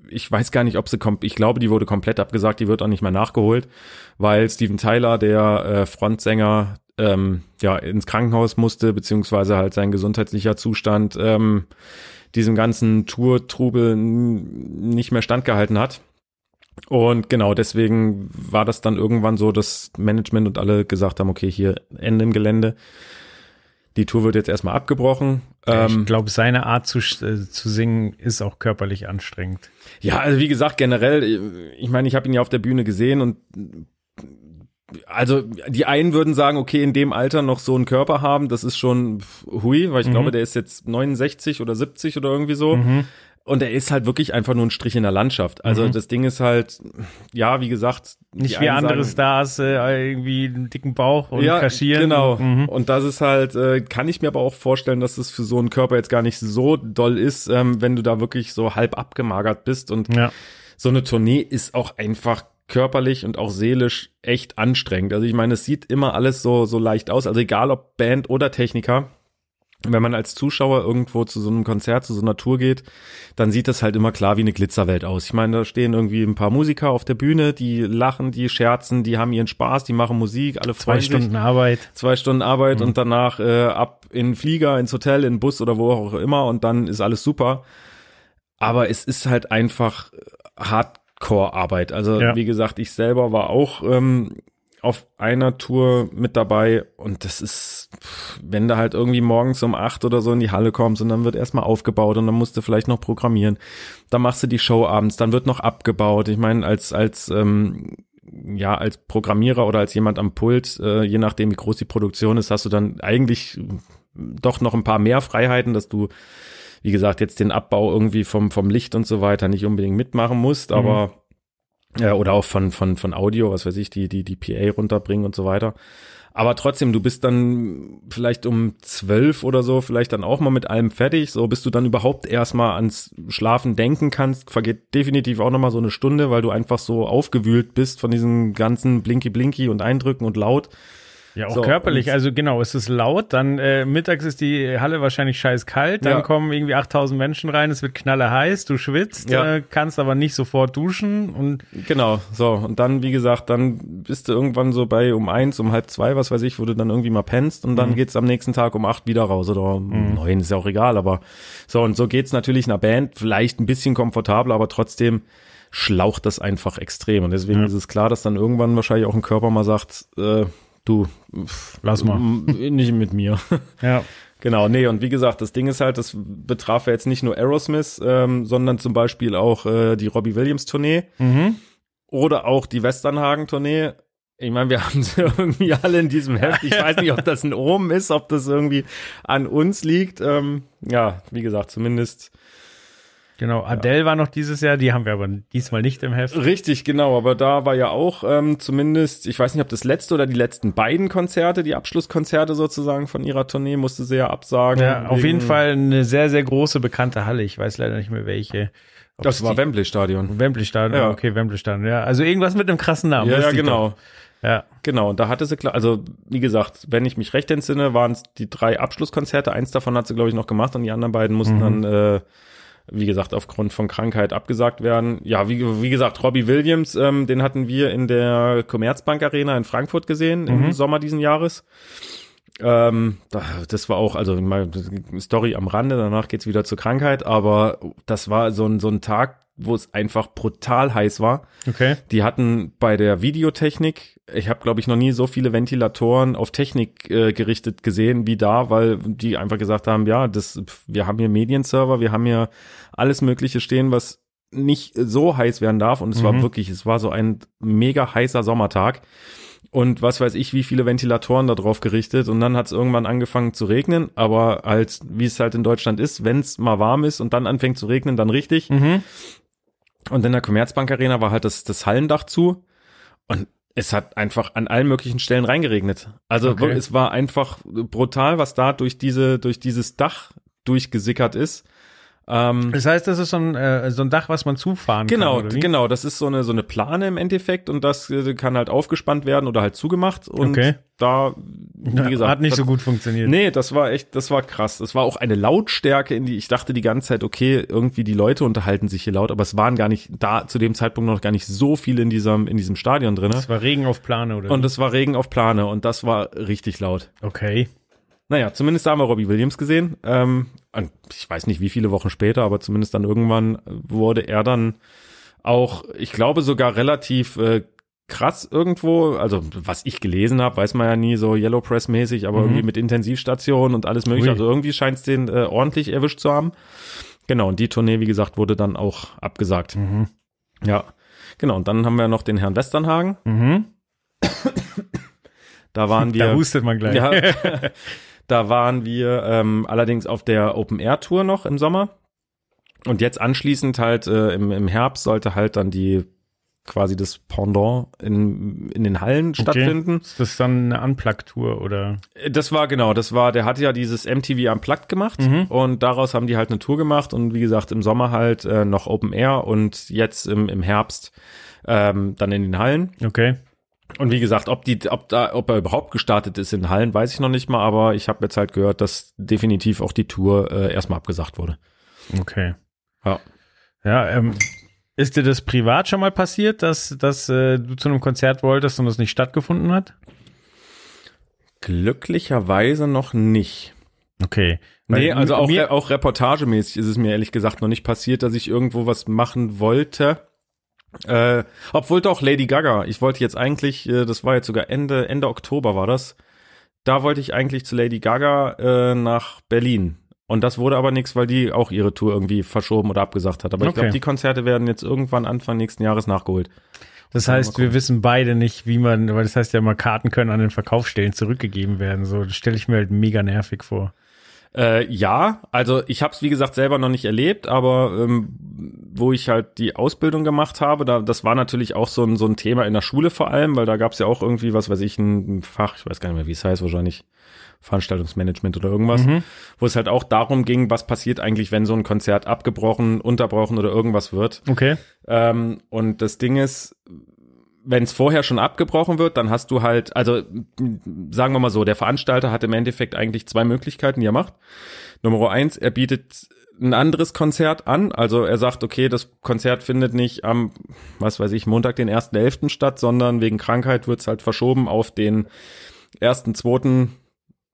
S2: ich weiß gar nicht, ob sie kommt, ich glaube, die wurde komplett abgesagt, die wird auch nicht mehr nachgeholt, weil Steven Tyler, der äh, Frontsänger, ähm, ja, ins Krankenhaus musste, beziehungsweise halt sein gesundheitlicher Zustand ähm, diesem ganzen Tour-Trubel nicht mehr standgehalten hat. Und genau deswegen war das dann irgendwann so, dass Management und alle gesagt haben, okay, hier Ende im Gelände die Tour wird jetzt erstmal abgebrochen. Ähm,
S1: ich glaube, seine Art zu, äh, zu singen ist auch körperlich anstrengend. Ja,
S2: also wie gesagt, generell, äh, ich meine, ich habe ihn ja auf der Bühne gesehen und äh, also die einen würden sagen, okay, in dem Alter noch so einen Körper haben, das ist schon hui, weil ich mhm. glaube, der ist jetzt 69 oder 70 oder irgendwie so. Mhm. Und er ist halt wirklich einfach nur ein Strich in der Landschaft. Also mhm. das Ding ist halt, ja, wie gesagt. Nicht wie andere
S1: Stars, äh, irgendwie einen dicken Bauch und ja, kaschieren. Genau.
S2: Mhm. Und das ist halt, äh, kann ich mir aber auch vorstellen, dass das für so einen Körper jetzt gar nicht so doll ist, ähm, wenn du da wirklich so halb abgemagert bist. Und ja. so eine Tournee ist auch einfach körperlich und auch seelisch echt anstrengend. Also ich meine, es sieht immer alles so, so leicht aus. Also egal ob Band oder Techniker wenn man als Zuschauer irgendwo zu so einem Konzert, zu so einer Tour geht, dann sieht das halt immer klar wie eine Glitzerwelt aus. Ich meine, da stehen irgendwie ein paar Musiker auf der Bühne, die lachen, die scherzen, die haben ihren Spaß, die machen Musik, alle freuen sich. Zwei Stunden Arbeit. Zwei Stunden Arbeit mhm. und danach äh, ab in Flieger, ins Hotel, in Bus oder wo auch immer und dann ist alles super. Aber es ist halt einfach hardcore arbeit Also ja. wie gesagt, ich selber war auch ähm, auf einer Tour mit dabei und das ist, wenn du halt irgendwie morgens um acht oder so in die Halle kommst und dann wird erstmal aufgebaut und dann musst du vielleicht noch programmieren, dann machst du die Show abends, dann wird noch abgebaut. Ich meine, als, als, ähm, ja, als Programmierer oder als jemand am Pult, äh, je nachdem wie groß die Produktion ist, hast du dann eigentlich äh, doch noch ein paar mehr Freiheiten, dass du, wie gesagt, jetzt den Abbau irgendwie vom, vom Licht und so weiter nicht unbedingt mitmachen musst, mhm. aber ja, äh, oder auch von, von, von Audio, was weiß ich, die, die, die PA runterbringen und so weiter. Aber trotzdem, du bist dann vielleicht um zwölf oder so, vielleicht dann auch mal mit allem fertig, so bis du dann überhaupt erstmal ans Schlafen denken kannst, vergeht definitiv auch nochmal so eine Stunde, weil du einfach so aufgewühlt bist von diesen ganzen Blinky Blinky und Eindrücken und laut. Ja, auch so, körperlich. Also
S1: genau, es ist laut, dann äh, mittags ist die Halle wahrscheinlich scheiß kalt, dann ja. kommen irgendwie 8000 Menschen rein, es wird knalle heiß, du schwitzt, ja.
S2: äh, kannst aber nicht sofort duschen und genau, so und dann wie gesagt, dann bist du irgendwann so bei um eins, um halb zwei, was weiß ich, wo du dann irgendwie mal pennst und dann mhm. geht's am nächsten Tag um acht wieder raus oder um mhm. neun ist ja auch egal, aber so und so geht's natürlich einer Band vielleicht ein bisschen komfortabler, aber trotzdem schlaucht das einfach extrem und deswegen mhm. ist es klar, dass dann irgendwann wahrscheinlich auch ein Körper mal sagt äh, du, lass mal. Nicht mit mir. Ja. Genau, nee, und wie gesagt, das Ding ist halt, das betraf ja jetzt nicht nur Aerosmith, ähm, sondern zum Beispiel auch äh, die Robbie Williams-Tournee mhm. oder auch die Westernhagen-Tournee. Ich meine, wir haben sie irgendwie alle in diesem Heft. Ich weiß nicht, ob das ein Omen ist, ob das irgendwie an uns liegt. Ähm, ja, wie gesagt, zumindest
S1: Genau, Adele
S2: ja. war noch dieses Jahr, die haben wir aber diesmal nicht im Heft. Richtig, genau, aber da war ja auch ähm, zumindest, ich weiß nicht, ob das letzte oder die letzten beiden Konzerte, die Abschlusskonzerte sozusagen von ihrer Tournee, musste sie ja absagen. Ja, auf jeden Fall eine sehr, sehr große bekannte Halle, ich weiß leider nicht mehr welche. Ob das war Wembley-Stadion. Wembley-Stadion, ja. okay, Wembley-Stadion, ja. Also irgendwas mit einem krassen Namen. Ja, ja genau. Ja. Genau, und da hatte sie, klar, also wie gesagt, wenn ich mich recht entsinne, waren es die drei Abschlusskonzerte. Eins davon hat sie, glaube ich, noch gemacht und die anderen beiden mussten mhm. dann äh, wie gesagt, aufgrund von Krankheit abgesagt werden. Ja, wie, wie gesagt, Robbie Williams, ähm, den hatten wir in der Commerzbank Arena in Frankfurt gesehen mhm. im Sommer diesen Jahres. Ähm, das war auch, also Story am Rande, danach geht's wieder zur Krankheit, aber das war so ein, so ein Tag, wo es einfach brutal heiß war. Okay. Die hatten bei der Videotechnik, ich habe glaube ich noch nie so viele Ventilatoren auf Technik äh, gerichtet gesehen wie da, weil die einfach gesagt haben, ja, das wir haben hier Medienserver, wir haben hier alles mögliche stehen, was nicht so heiß werden darf und es mhm. war wirklich, es war so ein mega heißer Sommertag und was weiß ich, wie viele Ventilatoren da drauf gerichtet und dann hat es irgendwann angefangen zu regnen, aber als wie es halt in Deutschland ist, wenn es mal warm ist und dann anfängt zu regnen, dann richtig. Mhm. Und in der Commerzbank Arena war halt das, das Hallendach zu und es hat einfach an allen möglichen Stellen reingeregnet. Also okay. es war einfach brutal, was da durch diese durch dieses Dach durchgesickert ist. Ähm, das heißt, das ist so ein, äh, so ein Dach, was man zufahren genau, kann. Genau, genau. Das ist so eine, so eine Plane im Endeffekt und das äh, kann halt aufgespannt werden oder halt zugemacht. Und okay. da, wie gesagt. Hat nicht das, so gut funktioniert. Nee, das war echt, das war krass. Das war auch eine Lautstärke, in die ich dachte die ganze Zeit, okay, irgendwie die Leute unterhalten sich hier laut, aber es waren gar nicht da zu dem Zeitpunkt noch gar nicht so viele in diesem, in diesem Stadion drin. Es war Regen auf Plane, oder? Und es war Regen auf Plane und das war richtig laut. Okay. Naja, zumindest haben wir Robbie Williams gesehen. Ähm, ich weiß nicht, wie viele Wochen später, aber zumindest dann irgendwann wurde er dann auch, ich glaube, sogar relativ äh, krass irgendwo. Also, was ich gelesen habe, weiß man ja nie so Yellow Press-mäßig, aber mhm. irgendwie mit Intensivstation und alles mögliche. Ui. Also irgendwie scheint es den äh, ordentlich erwischt zu haben. Genau, und die Tournee, wie gesagt, wurde dann auch abgesagt. Mhm. Ja. Genau, und dann haben wir noch den Herrn Westernhagen. Mhm. Da waren wir. Da hustet man gleich. Ja, Da waren wir ähm, allerdings auf der Open Air Tour noch im Sommer. Und jetzt anschließend halt äh, im, im Herbst sollte halt dann die quasi das Pendant in, in den Hallen okay. stattfinden. Ist das dann eine Unplugged-Tour oder? Äh, das war genau, das war, der hatte ja dieses MTV Unplugged gemacht mhm. und daraus haben die halt eine Tour gemacht und wie gesagt im Sommer halt äh, noch Open Air und jetzt im, im Herbst ähm, dann in den Hallen. Okay. Und wie gesagt, ob, die, ob, da, ob er überhaupt gestartet ist in Hallen, weiß ich noch nicht mal, aber ich habe jetzt halt gehört, dass definitiv auch die Tour äh, erstmal abgesagt wurde. Okay. Ja. Ja, ähm, ist dir das privat schon mal passiert, dass, dass
S1: äh, du zu einem Konzert wolltest und es nicht stattgefunden hat?
S2: Glücklicherweise noch nicht. Okay. Weil nee, also auch, auch reportagemäßig ist es mir ehrlich gesagt noch nicht passiert, dass ich irgendwo was machen wollte äh, obwohl doch Lady Gaga. Ich wollte jetzt eigentlich, äh, das war jetzt sogar Ende Ende Oktober war das. Da wollte ich eigentlich zu Lady Gaga äh, nach Berlin. Und das wurde aber nichts, weil die auch ihre Tour irgendwie verschoben oder abgesagt hat. Aber okay. ich glaube, die Konzerte werden jetzt irgendwann Anfang nächsten Jahres nachgeholt. Das heißt, wir
S1: wissen beide nicht, wie man, weil das heißt ja immer, Karten können an den Verkaufsstellen zurückgegeben werden. So, das stelle ich mir halt mega nervig vor.
S2: Äh, ja, also ich habe es wie gesagt selber noch nicht erlebt, aber ähm, wo ich halt die Ausbildung gemacht habe, da, das war natürlich auch so ein, so ein Thema in der Schule vor allem, weil da gab es ja auch irgendwie, was weiß ich, ein Fach, ich weiß gar nicht mehr, wie es heißt, wahrscheinlich Veranstaltungsmanagement oder irgendwas, mhm. wo es halt auch darum ging, was passiert eigentlich, wenn so ein Konzert abgebrochen, unterbrochen oder irgendwas wird. Okay. Ähm, und das Ding ist, wenn es vorher schon abgebrochen wird, dann hast du halt, also sagen wir mal so, der Veranstalter hat im Endeffekt eigentlich zwei Möglichkeiten, die er macht. Nummer eins, er bietet ein anderes Konzert an. Also er sagt, okay, das Konzert findet nicht am, was weiß ich, Montag, den 1.11. statt, sondern wegen Krankheit wird's halt verschoben auf den 1.2.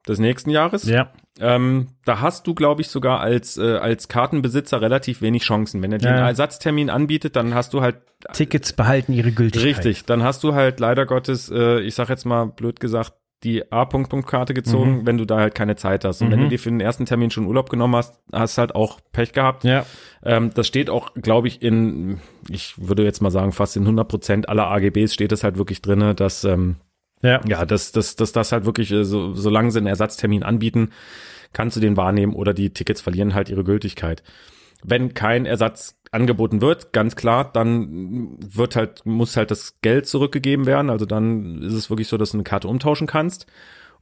S2: des nächsten Jahres. Ja. Ähm, da hast du, glaube ich, sogar als, äh, als Kartenbesitzer relativ wenig Chancen. Wenn er dir ja. einen Ersatztermin anbietet, dann hast du halt. Äh, Tickets behalten ihre Gültigkeit. Richtig, dann hast du halt leider Gottes, äh, ich sag jetzt mal blöd gesagt, die A-Punkt-Punkt-Karte gezogen, mhm. wenn du da halt keine Zeit hast. Und mhm. wenn du mhm. dir für den ersten Termin schon Urlaub genommen hast, hast halt auch Pech gehabt. Ja. Ähm, das steht auch, glaube ich, in, ich würde jetzt mal sagen, fast in 100 Prozent aller AGBs steht das halt wirklich drinne, dass ähm, ja, ja dass, dass, dass das halt wirklich, äh, so, solange sie einen Ersatztermin anbieten, kannst du den wahrnehmen oder die Tickets verlieren halt ihre Gültigkeit. Wenn kein Ersatz angeboten wird, ganz klar, dann wird halt, muss halt das Geld zurückgegeben werden. Also dann ist es wirklich so, dass du eine Karte umtauschen kannst.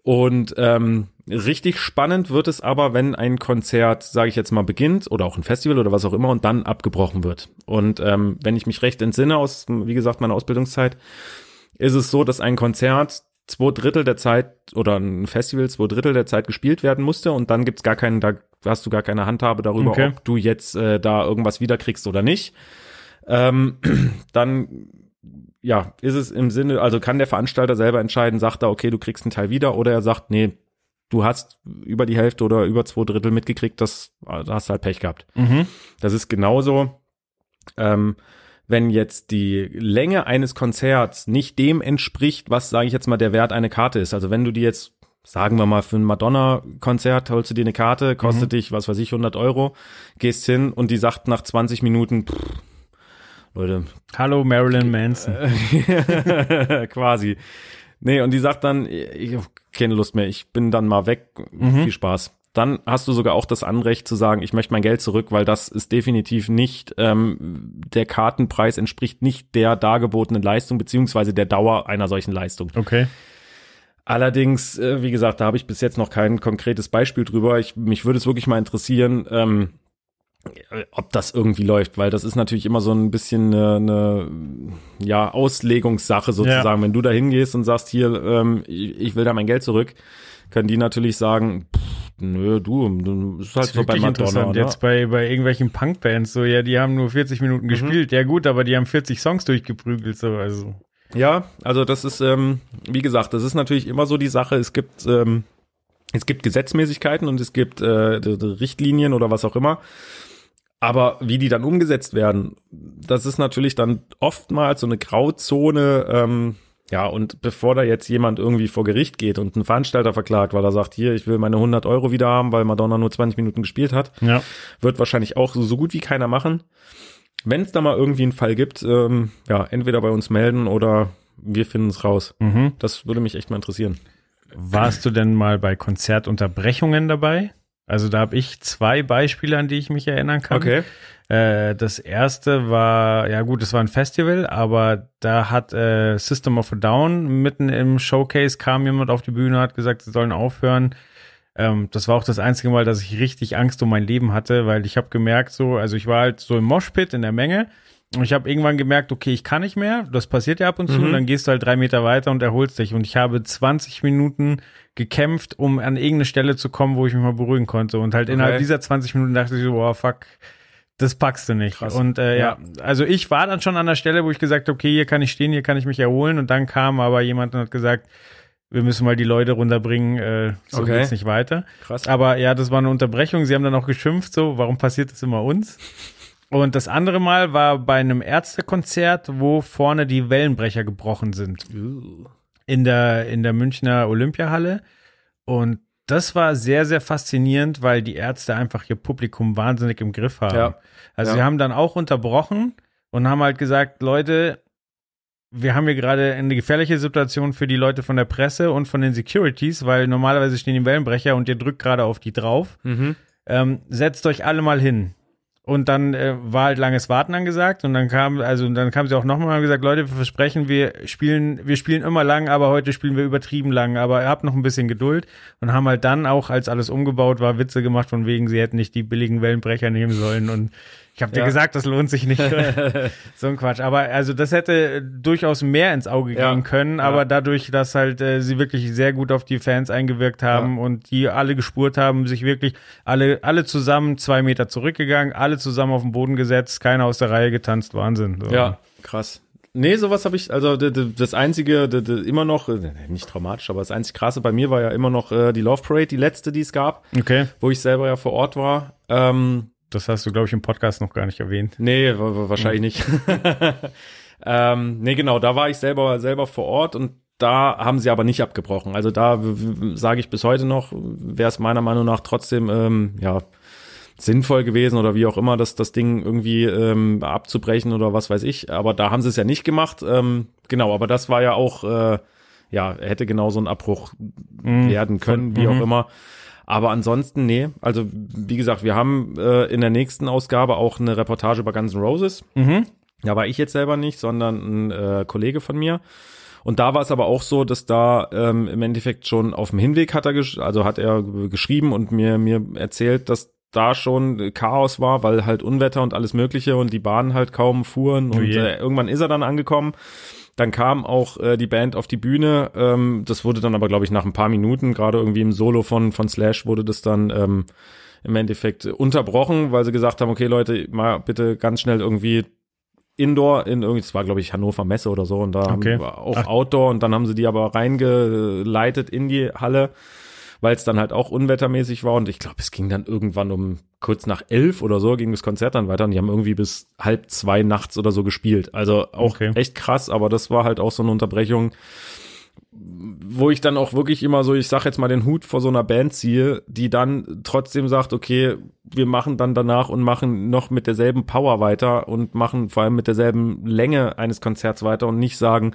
S2: Und ähm, richtig spannend wird es aber, wenn ein Konzert, sage ich jetzt mal, beginnt oder auch ein Festival oder was auch immer und dann abgebrochen wird. Und ähm, wenn ich mich recht entsinne aus, wie gesagt, meiner Ausbildungszeit, ist es so, dass ein Konzert zwei Drittel der Zeit oder ein Festival zwei Drittel der Zeit gespielt werden musste und dann gibt's gar keinen, da hast du gar keine Handhabe darüber, okay. ob du jetzt äh, da irgendwas wiederkriegst oder nicht. Ähm, dann ja, ist es im Sinne, also kann der Veranstalter selber entscheiden, sagt er, okay, du kriegst einen Teil wieder oder er sagt, nee, du hast über die Hälfte oder über zwei Drittel mitgekriegt, das da also hast du halt Pech gehabt. Mhm. Das ist genauso. Ähm, wenn jetzt die Länge eines Konzerts nicht dem entspricht, was, sage ich jetzt mal, der Wert einer Karte ist. Also wenn du die jetzt, sagen wir mal, für ein Madonna-Konzert holst du dir eine Karte, kostet mhm. dich, was weiß ich, 100 Euro, gehst hin und die sagt nach 20 Minuten, pff, Leute. Hallo Marilyn Manson. Quasi. Nee, und die sagt dann, ich habe keine Lust mehr, ich bin dann mal weg. Mhm. Viel Spaß dann hast du sogar auch das Anrecht zu sagen, ich möchte mein Geld zurück, weil das ist definitiv nicht, ähm, der Kartenpreis entspricht nicht der dargebotenen Leistung beziehungsweise der Dauer einer solchen Leistung. Okay. Allerdings, äh, wie gesagt, da habe ich bis jetzt noch kein konkretes Beispiel drüber. Ich, mich würde es wirklich mal interessieren, ähm, ob das irgendwie läuft, weil das ist natürlich immer so ein bisschen eine, eine ja, Auslegungssache sozusagen. Ja. Wenn du da hingehst und sagst, hier, ähm, ich, ich will da mein Geld zurück, können die natürlich sagen, pff, Nö, du, du ist halt ist so bei Madonna. Ne? Jetzt
S1: bei, bei irgendwelchen Punkbands, so, ja, die haben nur 40 Minuten mhm. gespielt, ja gut, aber die haben 40 Songs durchgeprügelt, so, also.
S2: Ja, also das ist, ähm, wie gesagt, das ist natürlich immer so die Sache, es gibt, ähm, es gibt Gesetzmäßigkeiten und es gibt äh, Richtlinien oder was auch immer. Aber wie die dann umgesetzt werden, das ist natürlich dann oftmals so eine Grauzone, ähm, ja, und bevor da jetzt jemand irgendwie vor Gericht geht und einen Veranstalter verklagt, weil er sagt, hier, ich will meine 100 Euro wieder haben, weil Madonna nur 20 Minuten gespielt hat, ja. wird wahrscheinlich auch so gut wie keiner machen. Wenn es da mal irgendwie einen Fall gibt, ähm, ja, entweder bei uns melden oder wir finden es raus. Mhm. Das würde mich echt mal interessieren. Warst du denn mal bei
S1: Konzertunterbrechungen dabei? Also da habe ich zwei Beispiele, an die ich mich erinnern kann. Okay. Äh, das erste war, ja gut, das war ein Festival, aber da hat äh, System of a Down mitten im Showcase kam jemand auf die Bühne, hat gesagt, sie sollen aufhören. Ähm, das war auch das einzige Mal, dass ich richtig Angst um mein Leben hatte, weil ich habe gemerkt, so, also ich war halt so im Moshpit in der Menge und ich habe irgendwann gemerkt, okay, ich kann nicht mehr. Das passiert ja ab und zu. Mhm. Und dann gehst du halt drei Meter weiter und erholst dich. Und ich habe 20 Minuten gekämpft, um an irgendeine Stelle zu kommen, wo ich mich mal beruhigen konnte. Und halt okay. innerhalb dieser 20 Minuten dachte ich so, boah, fuck, das packst du nicht. Krass. Und äh, ja. ja. also ich war dann schon an der Stelle, wo ich gesagt okay, hier kann ich stehen, hier kann ich mich erholen. Und dann kam aber jemand und hat gesagt, wir müssen mal die Leute runterbringen, äh, so okay. geht's nicht weiter. Krass. Aber ja, das war eine Unterbrechung. Sie haben dann auch geschimpft, so, warum passiert das immer uns? Und das andere Mal war bei einem Ärztekonzert, wo vorne die Wellenbrecher gebrochen sind. In der, in der Münchner Olympiahalle. Und das war sehr, sehr faszinierend, weil die Ärzte einfach ihr Publikum wahnsinnig im Griff haben. Ja. Also ja. sie haben dann auch unterbrochen und haben halt gesagt, Leute, wir haben hier gerade eine gefährliche Situation für die Leute von der Presse und von den Securities, weil normalerweise stehen die Wellenbrecher und ihr drückt gerade auf die drauf. Mhm. Ähm, setzt euch alle mal hin und dann äh, war halt langes Warten angesagt und dann kam also dann kam sie auch nochmal und gesagt Leute wir versprechen wir spielen wir spielen immer lang aber heute spielen wir übertrieben lang aber habt noch ein bisschen Geduld und haben halt dann auch als alles umgebaut war Witze gemacht von wegen sie hätten nicht die billigen Wellenbrecher nehmen sollen und ich habe ja. dir gesagt, das lohnt sich nicht. so ein Quatsch. Aber also das hätte äh, durchaus mehr ins Auge ja. gehen können, aber ja. dadurch, dass halt äh, sie wirklich sehr gut auf die Fans eingewirkt haben und die alle gespurt haben, sich wirklich alle, alle zusammen zwei Meter zurückgegangen, alle zusammen auf den Boden gesetzt, keiner aus der Reihe getanzt, Wahnsinn. So. Ja,
S2: krass. Nee, sowas habe ich, also das einzige, immer noch, äh, nicht traumatisch, aber das einzige krasse bei mir war ja immer noch äh, die Love Parade, die letzte, die es gab. Okay. Wo ich selber ja vor Ort war.
S1: Ähm, das hast du, glaube ich, im Podcast noch gar nicht erwähnt.
S2: Nee, wahrscheinlich nicht. ähm, nee, genau, da war ich selber, selber vor Ort und da haben sie aber nicht abgebrochen. Also da sage ich bis heute noch, wäre es meiner Meinung nach trotzdem, ähm, ja, sinnvoll gewesen oder wie auch immer, das, das Ding irgendwie ähm, abzubrechen oder was weiß ich. Aber da haben sie es ja nicht gemacht. Ähm, genau, aber das war ja auch, äh, ja, hätte genau so ein Abbruch mm, werden können, wie mm auch mhm. immer. Aber ansonsten, nee. Also, wie gesagt, wir haben äh, in der nächsten Ausgabe auch eine Reportage über Guns N' Roses. Mhm. Da war ich jetzt selber nicht, sondern ein äh, Kollege von mir. Und da war es aber auch so, dass da ähm, im Endeffekt schon auf dem Hinweg hat er, also hat er geschrieben und mir, mir erzählt, dass da schon Chaos war, weil halt Unwetter und alles Mögliche und die Bahnen halt kaum fuhren. Oh und äh, irgendwann ist er dann angekommen dann kam auch äh, die Band auf die Bühne. Ähm, das wurde dann aber, glaube ich, nach ein paar Minuten, gerade irgendwie im Solo von, von Slash, wurde das dann ähm, im Endeffekt unterbrochen, weil sie gesagt haben, okay, Leute, mal bitte ganz schnell irgendwie Indoor in irgendwie, es war glaube ich Hannover Messe oder so und da okay. auch Ach. Outdoor und dann haben sie die aber reingeleitet in die Halle weil es dann halt auch unwettermäßig war. Und ich glaube, es ging dann irgendwann um kurz nach elf oder so ging das Konzert dann weiter und die haben irgendwie bis halb zwei nachts oder so gespielt. Also auch okay. echt krass, aber das war halt auch so eine Unterbrechung, wo ich dann auch wirklich immer so, ich sag jetzt mal den Hut vor so einer Band ziehe, die dann trotzdem sagt, okay, wir machen dann danach und machen noch mit derselben Power weiter und machen vor allem mit derselben Länge eines Konzerts weiter und nicht sagen,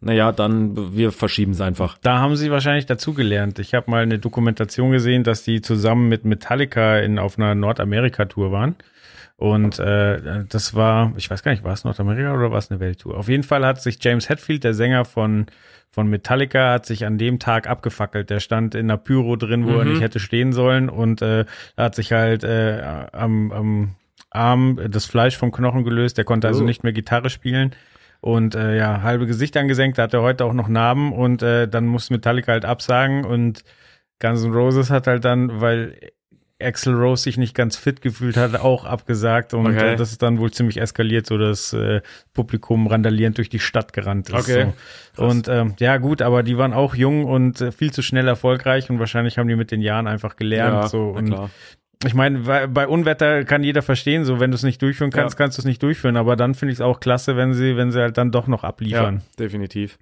S2: naja, dann wir verschieben es einfach. Da haben sie wahrscheinlich dazugelernt. Ich habe
S1: mal eine Dokumentation gesehen, dass die zusammen mit Metallica in, auf einer Nordamerika-Tour waren. Und äh, das war, ich weiß gar nicht, war es Nordamerika oder war es eine Welttour? Auf jeden Fall hat sich James Hetfield, der Sänger von, von Metallica, hat sich an dem Tag abgefackelt. Der stand in einer Pyro drin, wo mhm. er nicht hätte stehen sollen und äh, hat sich halt äh, am, am Arm das Fleisch vom Knochen gelöst. Der konnte also oh. nicht mehr Gitarre spielen. Und äh, ja, halbe Gesicht angesenkt, da hat er heute auch noch Narben und äh, dann muss Metallica halt absagen und Guns N' Roses hat halt dann, weil Axel Rose sich nicht ganz fit gefühlt hat, auch abgesagt und okay. äh, das ist dann wohl ziemlich eskaliert, so dass äh, Publikum randalierend durch die Stadt gerannt ist. Okay. So. Und ähm, ja gut, aber die waren auch jung und äh, viel zu schnell erfolgreich und wahrscheinlich haben die mit den Jahren einfach gelernt. Ja, so und ich meine, bei, Unwetter kann jeder verstehen, so wenn du es nicht durchführen kannst, ja. kannst du es nicht durchführen. Aber dann finde ich es auch klasse, wenn sie, wenn sie halt dann doch noch abliefern. Ja,
S2: definitiv.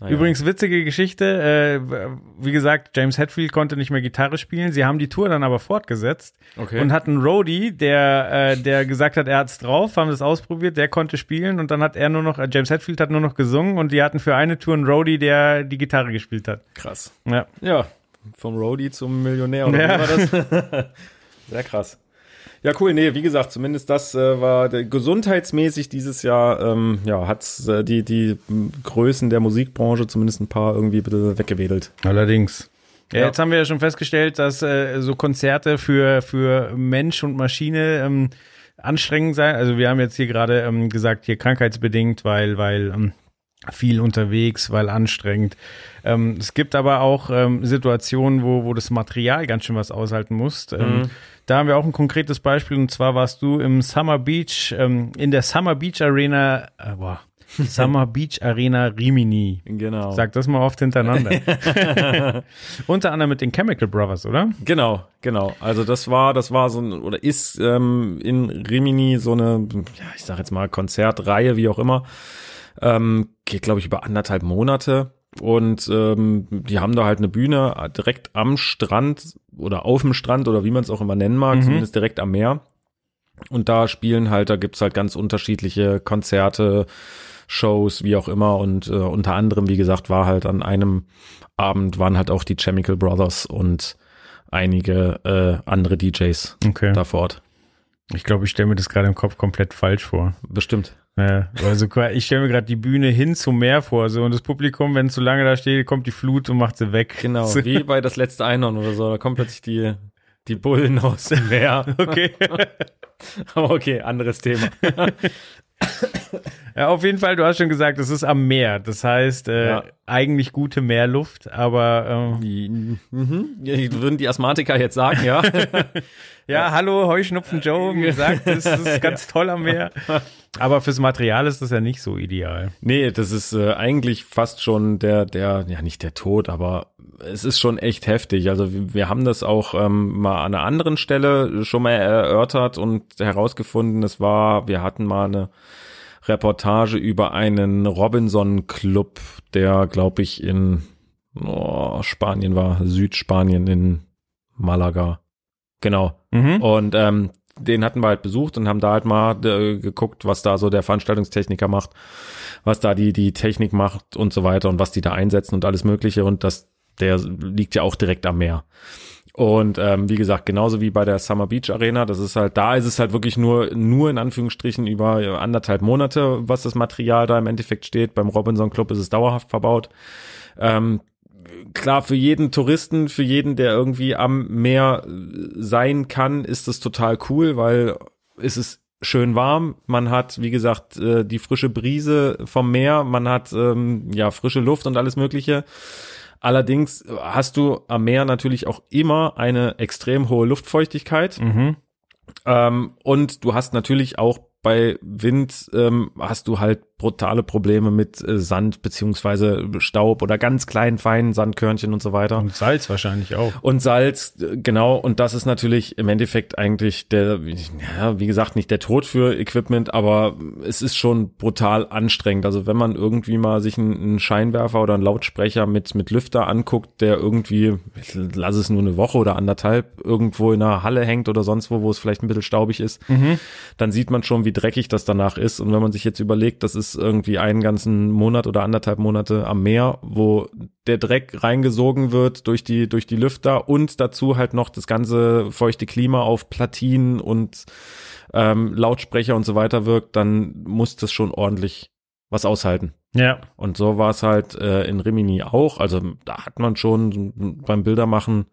S2: Naja. Übrigens
S1: witzige Geschichte. Äh, wie gesagt, James Hetfield konnte nicht mehr Gitarre spielen. Sie haben die Tour dann aber fortgesetzt okay. und hatten Roadie, der äh, der gesagt hat, er hat's drauf, haben das ausprobiert, der konnte spielen und dann hat er nur noch äh, James Hetfield hat nur noch gesungen und die hatten für eine Tour einen Roadie, der die Gitarre gespielt hat. Krass. Ja.
S2: Ja. Vom Roadie zum Millionär oder ja. wie war das? Sehr krass. Ja, cool. Nee, wie gesagt, zumindest das äh, war der, gesundheitsmäßig dieses Jahr, ähm, ja, hat's äh, die, die Größen der Musikbranche zumindest ein paar irgendwie bitte weggewedelt. Allerdings. Ja, ja. Jetzt
S1: haben wir ja schon festgestellt, dass äh, so Konzerte für, für Mensch und Maschine ähm, anstrengend sein. Also wir haben jetzt hier gerade ähm, gesagt, hier krankheitsbedingt, weil, weil ähm, viel unterwegs, weil anstrengend. Ähm, es gibt aber auch ähm, Situationen, wo, wo das Material ganz schön was aushalten muss. Ähm, mhm. Da haben wir auch ein konkretes Beispiel und zwar warst du im Summer Beach, ähm, in der Summer Beach Arena, äh, boah, Summer Beach Arena
S2: Rimini. Genau. Sag
S1: das mal oft hintereinander.
S2: Unter anderem mit den Chemical Brothers, oder? Genau, genau. Also das war, das war so ein, oder ist ähm, in Rimini so eine, ja, ich sag jetzt mal, Konzertreihe, wie auch immer ähm, geht, glaube ich, über anderthalb Monate. Und ähm, die haben da halt eine Bühne äh, direkt am Strand oder auf dem Strand oder wie man es auch immer nennen mag, mhm. zumindest direkt am Meer. Und da spielen halt, da gibt's halt ganz unterschiedliche Konzerte, Shows, wie auch immer. Und äh, unter anderem, wie gesagt, war halt an einem Abend waren halt auch die Chemical Brothers und einige äh, andere DJs okay. da vor Ort. Ich glaube, ich stelle mir das gerade im Kopf komplett falsch vor. Bestimmt.
S1: Ja, also ich stelle mir gerade die Bühne hin zum Meer vor, so und das Publikum, wenn es so lange da steht, kommt die Flut und macht sie weg. Genau, so. wie
S2: bei das letzte Einhorn oder so, da kommen plötzlich die, die Bullen aus dem Meer. Okay. Aber
S1: okay, anderes Thema. ja, auf jeden Fall, du hast schon gesagt, es ist am Meer. Das heißt, äh, ja. eigentlich gute Meerluft, aber. Ähm, mhm. Würden die Asthmatiker jetzt sagen, ja. ja, ja, hallo, Heuschnupfen Joe, mir sagt, es ist ganz toll am Meer.
S2: Aber fürs Material ist das ja nicht so ideal. Nee, das ist äh, eigentlich fast schon der, der, ja nicht der Tod, aber es ist schon echt heftig. Also wir, wir haben das auch ähm, mal an einer anderen Stelle schon mal erörtert und herausgefunden. Es war, wir hatten mal eine Reportage über einen Robinson-Club, der, glaube ich, in oh, Spanien war, Südspanien, in Malaga. Genau. Mhm. Und ähm, den hatten wir halt besucht und haben da halt mal äh, geguckt, was da so der Veranstaltungstechniker macht, was da die, die Technik macht und so weiter und was die da einsetzen und alles Mögliche. Und das, der liegt ja auch direkt am Meer. Und ähm, wie gesagt, genauso wie bei der Summer Beach Arena, das ist halt, da ist es halt wirklich nur, nur in Anführungsstrichen über anderthalb Monate, was das Material da im Endeffekt steht. Beim Robinson Club ist es dauerhaft verbaut. Ähm, klar, für jeden Touristen, für jeden, der irgendwie am Meer sein kann, ist das total cool, weil es ist schön warm. Man hat, wie gesagt, äh, die frische Brise vom Meer, man hat ähm, ja frische Luft und alles Mögliche. Allerdings hast du am Meer natürlich auch immer eine extrem hohe Luftfeuchtigkeit. Mhm. Ähm, und du hast natürlich auch bei Wind ähm, hast du halt brutale Probleme mit äh, Sand beziehungsweise Staub oder ganz kleinen feinen Sandkörnchen und so weiter. Und Salz wahrscheinlich auch. Und Salz, äh, genau. Und das ist natürlich im Endeffekt eigentlich der, ja, wie gesagt, nicht der Tod für Equipment, aber es ist schon brutal anstrengend. Also wenn man irgendwie mal sich einen, Scheinwerfer oder einen Lautsprecher mit, mit Lüfter anguckt, der irgendwie, ich lass es nur eine Woche oder anderthalb, irgendwo in einer Halle hängt oder sonst wo, wo es vielleicht ein bisschen staubig ist, mhm. dann sieht man schon, wie dreckig das danach ist. Und wenn man sich jetzt überlegt, das ist ist irgendwie einen ganzen Monat oder anderthalb Monate am Meer, wo der Dreck reingesogen wird durch die, durch die Lüfter und dazu halt noch das ganze feuchte Klima auf Platinen und ähm, Lautsprecher und so weiter wirkt, dann muss das schon ordentlich was aushalten. Ja. Und so war es halt äh, in Rimini auch. Also da hat man schon beim Bildermachen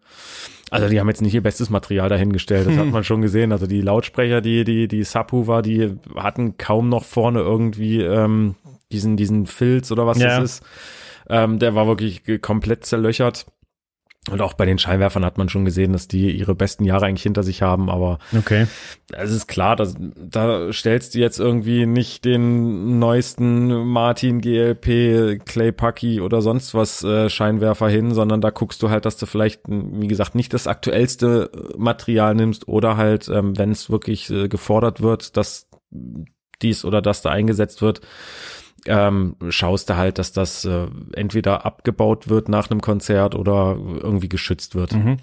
S2: also die haben jetzt nicht ihr bestes Material dahingestellt, das hat hm. man schon gesehen. Also die Lautsprecher, die, die, die Subwoofer, die hatten kaum noch vorne irgendwie ähm, diesen, diesen Filz oder was ja. das ist. Ähm, der war wirklich komplett zerlöchert. Und auch bei den Scheinwerfern hat man schon gesehen, dass die ihre besten Jahre eigentlich hinter sich haben, aber okay. es ist klar, dass, da stellst du jetzt irgendwie nicht den neuesten Martin GLP, Clay Pucky oder sonst was äh, Scheinwerfer hin, sondern da guckst du halt, dass du vielleicht, wie gesagt, nicht das aktuellste äh, Material nimmst oder halt, ähm, wenn es wirklich äh, gefordert wird, dass dies oder das da eingesetzt wird, ähm, schaust du halt, dass das äh, entweder abgebaut wird nach einem Konzert oder irgendwie geschützt wird. Mhm.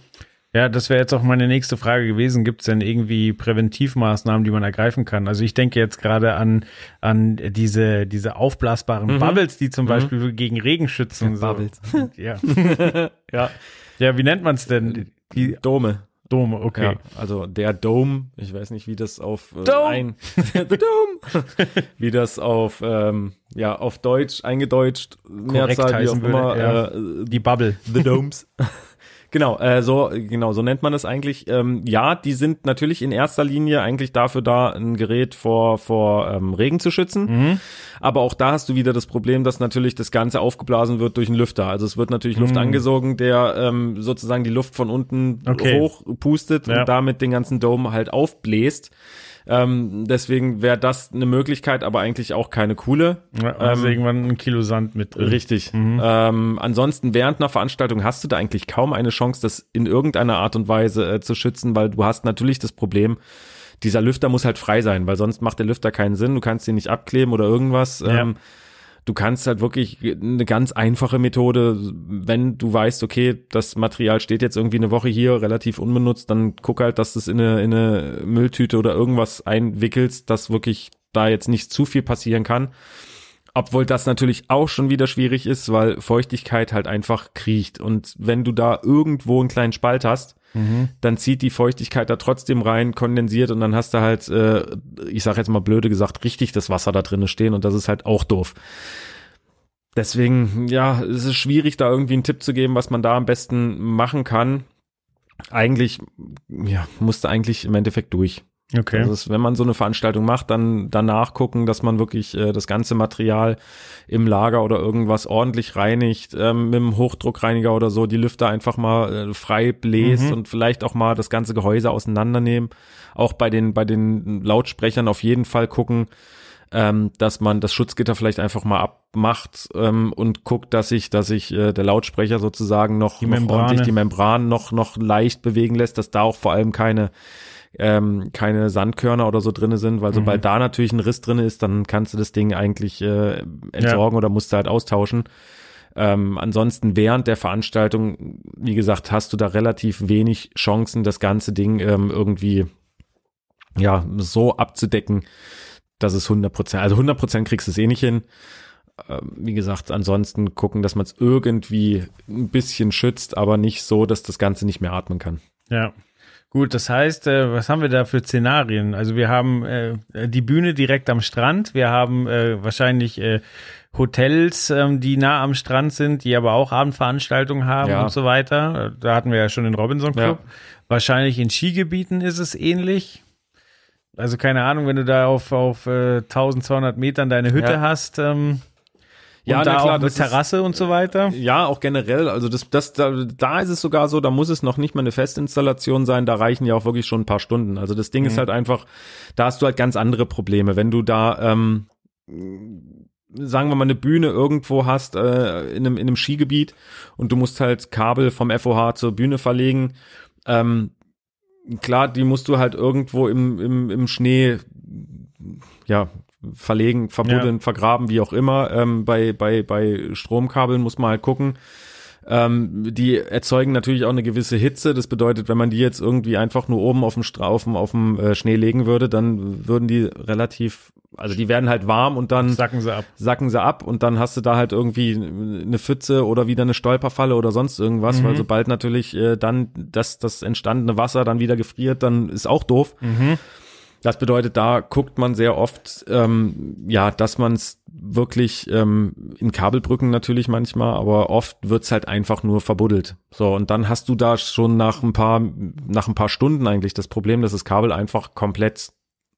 S1: Ja, das wäre jetzt auch meine nächste Frage gewesen. Gibt es denn irgendwie Präventivmaßnahmen, die man ergreifen kann? Also ich denke jetzt gerade an, an diese, diese aufblasbaren mhm. Bubbles, die zum mhm. Beispiel gegen Regen schützen. So. Bubbles. Ja. ja. ja, wie nennt man es denn? Die Dome. Dome, okay. Ja,
S2: also der Dome, ich weiß nicht, wie das auf äh, Dome. ein The Dome, wie das auf ähm, ja auf Deutsch eingedeutscht Korrekt Mehrzahl wie auch immer ja. äh, die Bubble, The Domes. Genau, äh, so genau so nennt man das eigentlich. Ähm, ja, die sind natürlich in erster Linie eigentlich dafür da, ein Gerät vor vor ähm, Regen zu schützen. Mhm. Aber auch da hast du wieder das Problem, dass natürlich das Ganze aufgeblasen wird durch einen Lüfter. Also es wird natürlich Luft mhm. angesogen, der ähm, sozusagen die Luft von unten okay. hochpustet ja. und damit den ganzen Dome halt aufbläst. Ähm, deswegen wäre das eine Möglichkeit, aber eigentlich auch keine coole. Ja, also ähm, irgendwann
S1: ein Kilo Sand
S2: mit drin. Richtig. Mhm. Ähm, ansonsten während einer Veranstaltung hast du da eigentlich kaum eine Chance, das in irgendeiner Art und Weise äh, zu schützen, weil du hast natürlich das Problem, dieser Lüfter muss halt frei sein, weil sonst macht der Lüfter keinen Sinn. Du kannst ihn nicht abkleben oder irgendwas. Ja. Ähm, du kannst halt wirklich eine ganz einfache Methode, wenn du weißt, okay, das Material steht jetzt irgendwie eine Woche hier relativ unbenutzt, dann guck halt, dass du es in eine, in eine Mülltüte oder irgendwas einwickelst, dass wirklich da jetzt nicht zu viel passieren kann. Obwohl das natürlich auch schon wieder schwierig ist, weil Feuchtigkeit halt einfach kriecht. Und wenn du da irgendwo einen kleinen Spalt hast, dann zieht die Feuchtigkeit da trotzdem rein, kondensiert und dann hast du halt, äh, ich sag jetzt mal blöde gesagt, richtig das Wasser da drinne stehen und das ist halt auch doof. Deswegen, ja, es ist schwierig, da irgendwie einen Tipp zu geben, was man da am besten machen kann. Eigentlich, ja, musste eigentlich im Endeffekt durch. Okay. Also wenn man so eine Veranstaltung macht, dann danach gucken, dass man wirklich äh, das ganze Material im Lager oder irgendwas ordentlich reinigt, ähm, mit einem Hochdruckreiniger oder so, die Lüfter einfach mal äh, frei bläst mhm. und vielleicht auch mal das ganze Gehäuse auseinandernehmen. Auch bei den, bei den Lautsprechern auf jeden Fall gucken, ähm, dass man das Schutzgitter vielleicht einfach mal abmacht ähm, und guckt, dass sich, dass sich äh, der Lautsprecher sozusagen noch, die noch ordentlich die Membran noch, noch leicht bewegen lässt, dass da auch vor allem keine ähm, keine Sandkörner oder so drin sind, weil mhm. sobald da natürlich ein Riss drin ist, dann kannst du das Ding eigentlich äh, entsorgen ja. oder musst du halt austauschen. Ähm, ansonsten während der Veranstaltung, wie gesagt, hast du da relativ wenig Chancen, das ganze Ding ähm, irgendwie ja so abzudecken, dass es 100 Prozent, also 100 Prozent kriegst du es eh nicht hin. Ähm, wie gesagt, ansonsten gucken, dass man es irgendwie ein bisschen schützt, aber nicht so, dass das Ganze nicht mehr atmen kann.
S1: Ja, Gut, das heißt, äh, was haben wir da für Szenarien? Also wir haben äh, die Bühne direkt am Strand, wir haben äh, wahrscheinlich äh, Hotels, ähm, die nah am Strand sind, die aber auch Abendveranstaltungen haben ja. und so weiter. Da hatten wir ja schon den Robinson Club. Ja. Wahrscheinlich in Skigebieten ist es ähnlich. Also keine Ahnung, wenn du da auf, auf äh, 1200 Metern deine Hütte ja. hast. Ähm, ja, und da klar, auch mit Terrasse
S2: ist, und so weiter. Ja, auch generell. Also das, das, da, da ist es sogar so, da muss es noch nicht mal eine Festinstallation sein, da reichen ja auch wirklich schon ein paar Stunden. Also das Ding mhm. ist halt einfach, da hast du halt ganz andere Probleme. Wenn du da, ähm, sagen wir mal, eine Bühne irgendwo hast äh, in, einem, in einem Skigebiet und du musst halt Kabel vom FOH zur Bühne verlegen, ähm, klar, die musst du halt irgendwo im, im, im Schnee ja, verlegen, verbuddeln, ja. vergraben, wie auch immer. Ähm, bei, bei, bei Stromkabeln muss man halt gucken. Ähm, die erzeugen natürlich auch eine gewisse Hitze. Das bedeutet, wenn man die jetzt irgendwie einfach nur oben auf dem Straufen, auf dem äh, Schnee legen würde, dann würden die relativ, also die werden halt warm und dann sacken sie ab. Sacken sie ab und dann hast du da halt irgendwie eine Pfütze oder wieder eine Stolperfalle oder sonst irgendwas, mhm. weil sobald natürlich äh, dann das, das entstandene Wasser dann wieder gefriert, dann ist auch doof. Mhm. Das bedeutet, da guckt man sehr oft, ähm, ja, dass man es wirklich ähm, in Kabelbrücken natürlich manchmal, aber oft wird's halt einfach nur verbuddelt. So, und dann hast du da schon nach ein paar, nach ein paar Stunden eigentlich das Problem, dass das Kabel einfach komplett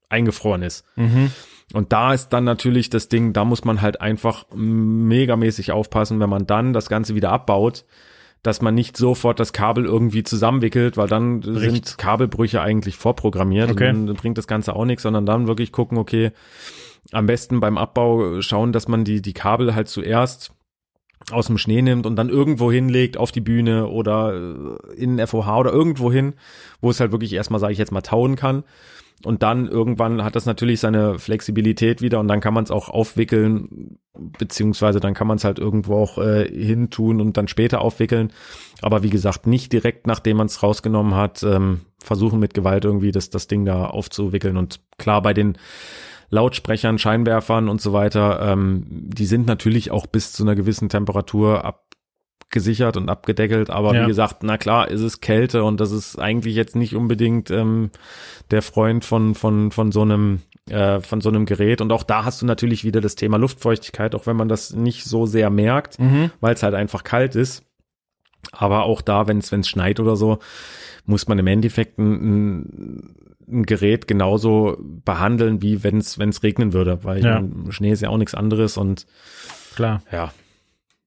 S2: eingefroren ist. Mhm. Und da ist dann natürlich das Ding, da muss man halt einfach megamäßig aufpassen, wenn man dann das Ganze wieder abbaut, dass man nicht sofort das Kabel irgendwie zusammenwickelt, weil dann Bricht. sind Kabelbrüche eigentlich vorprogrammiert okay. und dann bringt das Ganze auch nichts, sondern dann wirklich gucken, okay, am besten beim Abbau schauen, dass man die, die Kabel halt zuerst aus dem Schnee nimmt und dann irgendwo hinlegt, auf die Bühne oder äh, in FOH oder irgendwo hin, wo es halt wirklich erstmal, sage ich jetzt mal, tauen kann und dann irgendwann hat das natürlich seine Flexibilität wieder und dann kann man es auch aufwickeln, beziehungsweise dann kann man es halt irgendwo auch äh, hintun und dann später aufwickeln. Aber wie gesagt, nicht direkt, nachdem man es rausgenommen hat, ähm, versuchen mit Gewalt irgendwie das, das Ding da aufzuwickeln. Und klar, bei den Lautsprechern, Scheinwerfern und so weiter, ähm, die sind natürlich auch bis zu einer gewissen Temperatur ab gesichert und abgedeckelt. Aber ja. wie gesagt, na klar, ist es Kälte und das ist eigentlich jetzt nicht unbedingt ähm, der Freund von, von, von so einem äh, von so einem Gerät. Und auch da hast du natürlich wieder das Thema Luftfeuchtigkeit, auch wenn man das nicht so sehr merkt, mhm. weil es halt einfach kalt ist. Aber auch da, wenn es schneit oder so, muss man im Endeffekt ein, ein, Gerät genauso behandeln, wie wenn es regnen würde, weil ja. Schnee ist ja auch nichts anderes und klar. Ja,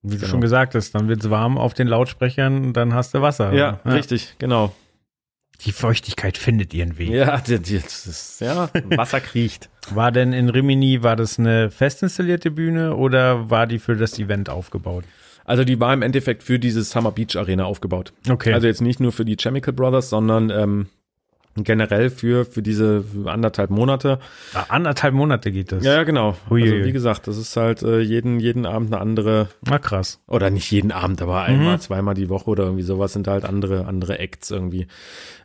S2: wie du genau. schon
S1: gesagt hast, dann wird es warm auf den Lautsprechern, und dann hast du Wasser. Ja, ja.
S2: richtig, genau. Die Feuchtigkeit findet ihren Weg. Ja, das ist, ja Wasser kriecht.
S1: War denn in Rimini, war das eine festinstallierte Bühne oder war die für das Event
S2: aufgebaut? Also die war im Endeffekt für diese Summer Beach Arena aufgebaut. Okay. Also jetzt nicht nur für die Chemical Brothers, sondern ähm, generell für, für diese anderthalb Monate. Ah, anderthalb Monate geht das. Ja, ja genau. Huiuiui. Also wie gesagt, das ist halt äh, jeden, jeden Abend eine andere. Na krass. Oder nicht jeden Abend, aber einmal, mhm. zweimal die Woche oder irgendwie sowas sind halt andere, andere Acts irgendwie.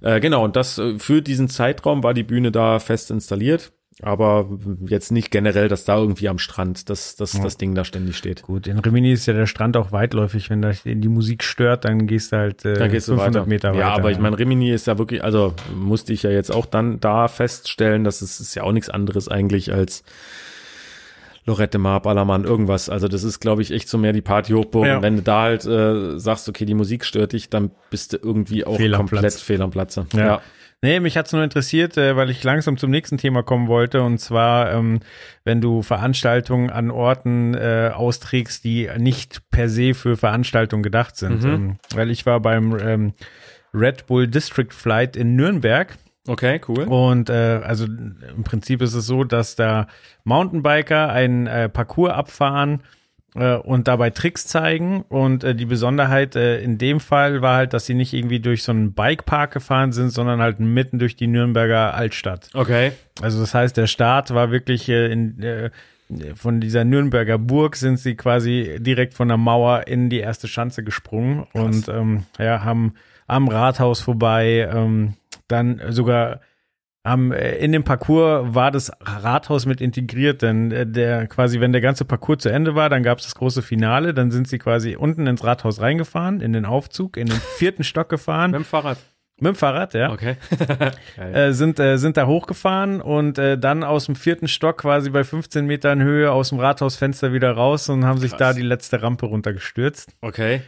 S2: Äh, genau, und das äh, für diesen Zeitraum war die Bühne da fest installiert. Aber jetzt nicht generell, dass da irgendwie am Strand das, das, ja. das Ding da ständig steht. Gut, in Rimini
S1: ist ja der Strand auch weitläufig. Wenn da die Musik stört, dann gehst du halt äh, dann gehst 500 du weiter. Meter weiter. Ja, aber ich meine,
S2: Rimini ist ja wirklich, also musste ich ja jetzt auch dann da feststellen, dass es ist ja auch nichts anderes eigentlich als Lorette Mar, Ballermann, irgendwas. Also das ist, glaube ich, echt so mehr die Party hochbogen. Ja. wenn du da halt äh, sagst, okay, die Musik stört dich, dann bist du irgendwie auch Fehl komplett Platz. fehl am Platze. ja. ja. Nee, mich hat's nur interessiert, äh, weil ich langsam zum nächsten Thema kommen wollte. Und
S1: zwar, ähm, wenn du Veranstaltungen an Orten äh, austrägst, die nicht per se für Veranstaltungen gedacht sind. Mhm. Ähm, weil ich war beim ähm, Red Bull District Flight in Nürnberg. Okay, cool. Und äh, also im Prinzip ist es so, dass da Mountainbiker einen äh, Parcours abfahren äh, und dabei Tricks zeigen. Und äh, die Besonderheit äh, in dem Fall war halt, dass sie nicht irgendwie durch so einen Bikepark gefahren sind, sondern halt mitten durch die Nürnberger Altstadt. Okay. Also das heißt, der Start war wirklich äh, in, äh, von dieser Nürnberger Burg sind sie quasi direkt von der Mauer in die erste Schanze gesprungen Krass. und ähm, ja, haben am Rathaus vorbei, ähm, dann sogar äh, in dem Parcours war das Rathaus mit integriert, denn äh, der quasi, wenn der ganze Parcours zu Ende war, dann gab es das große Finale, dann sind sie quasi unten ins Rathaus reingefahren, in den Aufzug, in den vierten Stock gefahren. Mit dem Fahrrad. Mit dem Fahrrad, ja. Okay. Äh, sind, äh, sind da hochgefahren und äh, dann aus dem vierten Stock quasi bei 15 Metern Höhe aus dem Rathausfenster wieder raus und haben Krass. sich da die letzte Rampe runtergestürzt. Okay.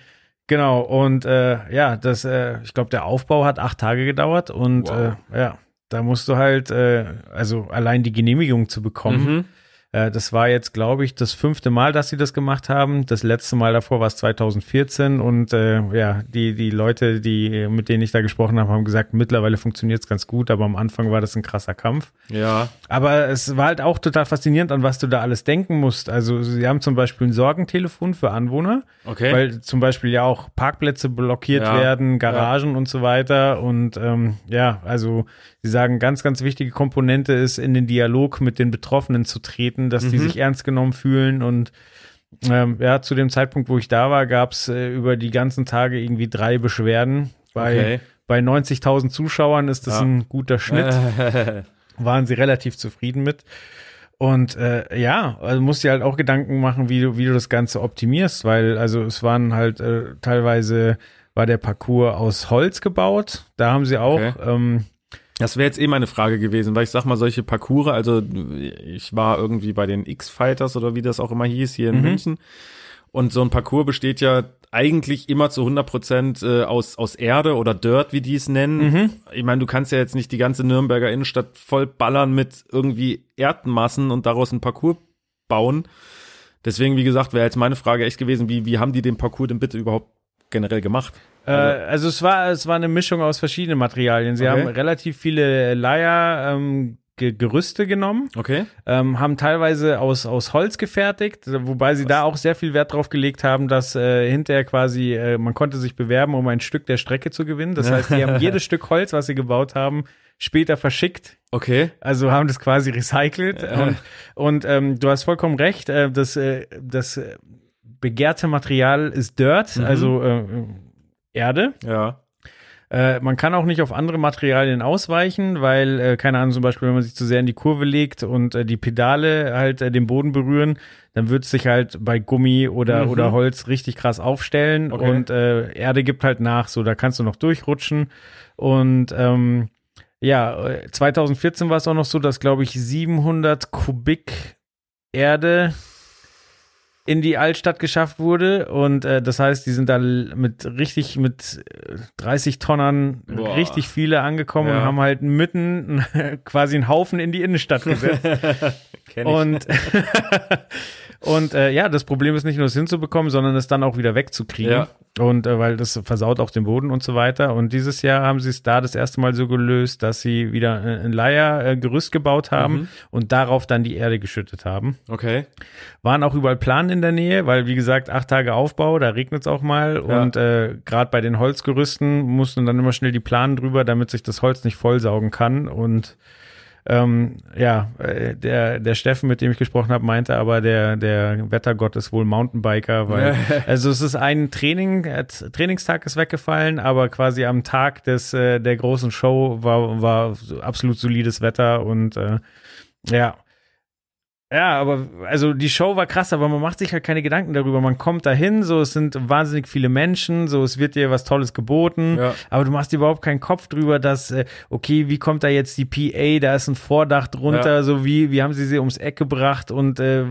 S1: Genau, und äh, ja, das, äh, ich glaube, der Aufbau hat acht Tage gedauert und wow. Äh, ja. Da musst du halt, äh, also allein die Genehmigung zu bekommen. Mhm. Äh, das war jetzt, glaube ich, das fünfte Mal, dass sie das gemacht haben. Das letzte Mal davor war es 2014 und äh, ja, die, die Leute, die, mit denen ich da gesprochen habe, haben gesagt, mittlerweile funktioniert es ganz gut, aber am Anfang war das ein krasser Kampf. Ja. Aber es war halt auch total faszinierend, an was du da alles denken musst. Also sie haben zum Beispiel ein Sorgentelefon für Anwohner, okay. weil zum Beispiel ja auch Parkplätze blockiert ja. werden, Garagen ja. und so weiter. Und ähm, ja, also Sie sagen, ganz, ganz wichtige Komponente ist, in den Dialog mit den Betroffenen zu treten, dass mhm. die sich ernst genommen fühlen und ähm, ja, zu dem Zeitpunkt, wo ich da war, gab es äh, über die ganzen Tage irgendwie drei Beschwerden. Bei, okay. bei 90.000 Zuschauern ist das ja. ein guter Schnitt. Waren sie relativ zufrieden mit. Und äh, ja, also musst dir halt auch Gedanken machen, wie du, wie du das Ganze optimierst, weil also es waren halt äh, teilweise war der Parcours aus Holz gebaut.
S2: Da haben sie auch okay. ähm, das wäre jetzt eh meine Frage gewesen, weil ich sag mal, solche Parcours, also ich war irgendwie bei den X-Fighters oder wie das auch immer hieß, hier in mhm. München. Und so ein Parcours besteht ja eigentlich immer zu 100 Prozent äh, aus, aus Erde oder Dirt, wie die es nennen. Mhm. Ich meine, du kannst ja jetzt nicht die ganze Nürnberger Innenstadt voll ballern mit irgendwie Erdmassen und daraus ein Parcours bauen. Deswegen, wie gesagt, wäre jetzt meine Frage echt gewesen, wie, wie haben die den Parcours denn bitte überhaupt generell gemacht? Äh, also, äh, also, es war es war eine Mischung aus
S1: verschiedenen Materialien. Sie okay. haben relativ viele Leier ähm, Gerüste genommen. Okay. Ähm, haben teilweise aus, aus Holz gefertigt, wobei sie Was? da auch sehr viel Wert drauf gelegt haben, dass äh, hinterher quasi, äh, man konnte sich bewerben, um ein Stück der Strecke zu gewinnen. Das heißt, die haben jedes Stück Holz, was sie gebaut haben, später verschickt. Okay. Also haben das quasi recycelt. Und, und ähm, du hast vollkommen recht, äh, das, äh, das äh, begehrte Material ist Dirt, mhm. also äh, äh, Erde. Ja. Äh, man kann auch nicht auf andere Materialien ausweichen, weil, äh, keine Ahnung, zum Beispiel, wenn man sich zu sehr in die Kurve legt und äh, die Pedale halt äh, den Boden berühren, dann wird es sich halt bei Gummi oder, mhm. oder Holz richtig krass aufstellen okay. und äh, Erde gibt halt nach, so da kannst du noch durchrutschen. Und ähm, ja, 2014 war es auch noch so, dass, glaube ich, 700 Kubik Erde in die Altstadt geschafft wurde. Und äh, das heißt, die sind da mit richtig, mit 30 äh, Tonnern Boah. richtig viele angekommen ja. und haben halt mitten quasi einen Haufen in die Innenstadt gesetzt. Kenn ich. Und Und äh, ja, das Problem ist nicht nur es hinzubekommen, sondern es dann auch wieder wegzukriegen. Ja. Und äh, weil das versaut auch den Boden und so weiter. Und dieses Jahr haben sie es da das erste Mal so gelöst, dass sie wieder äh, ein Leiergerüst äh, gebaut haben mhm. und darauf dann die Erde geschüttet haben. Okay. Waren auch überall Planen in der Nähe, weil wie gesagt, acht Tage Aufbau, da regnet es auch mal. Ja. Und äh, gerade bei den Holzgerüsten mussten dann immer schnell die Planen drüber, damit sich das Holz nicht vollsaugen kann. Und ähm, ja, äh, der, der Steffen, mit dem ich gesprochen habe, meinte aber, der, der Wettergott ist wohl Mountainbiker, weil also es ist ein Training, Trainingstag ist weggefallen, aber quasi am Tag des äh, der großen Show war, war absolut solides Wetter und äh, ja, ja, aber also die Show war krass, aber man macht sich halt keine Gedanken darüber. Man kommt dahin, so es sind wahnsinnig viele Menschen, so es wird dir was Tolles geboten, ja. aber du machst dir überhaupt keinen Kopf drüber, dass äh, okay, wie kommt da jetzt die PA, da ist ein Vordach drunter, ja. so wie wie haben sie sie ums Eck gebracht und äh,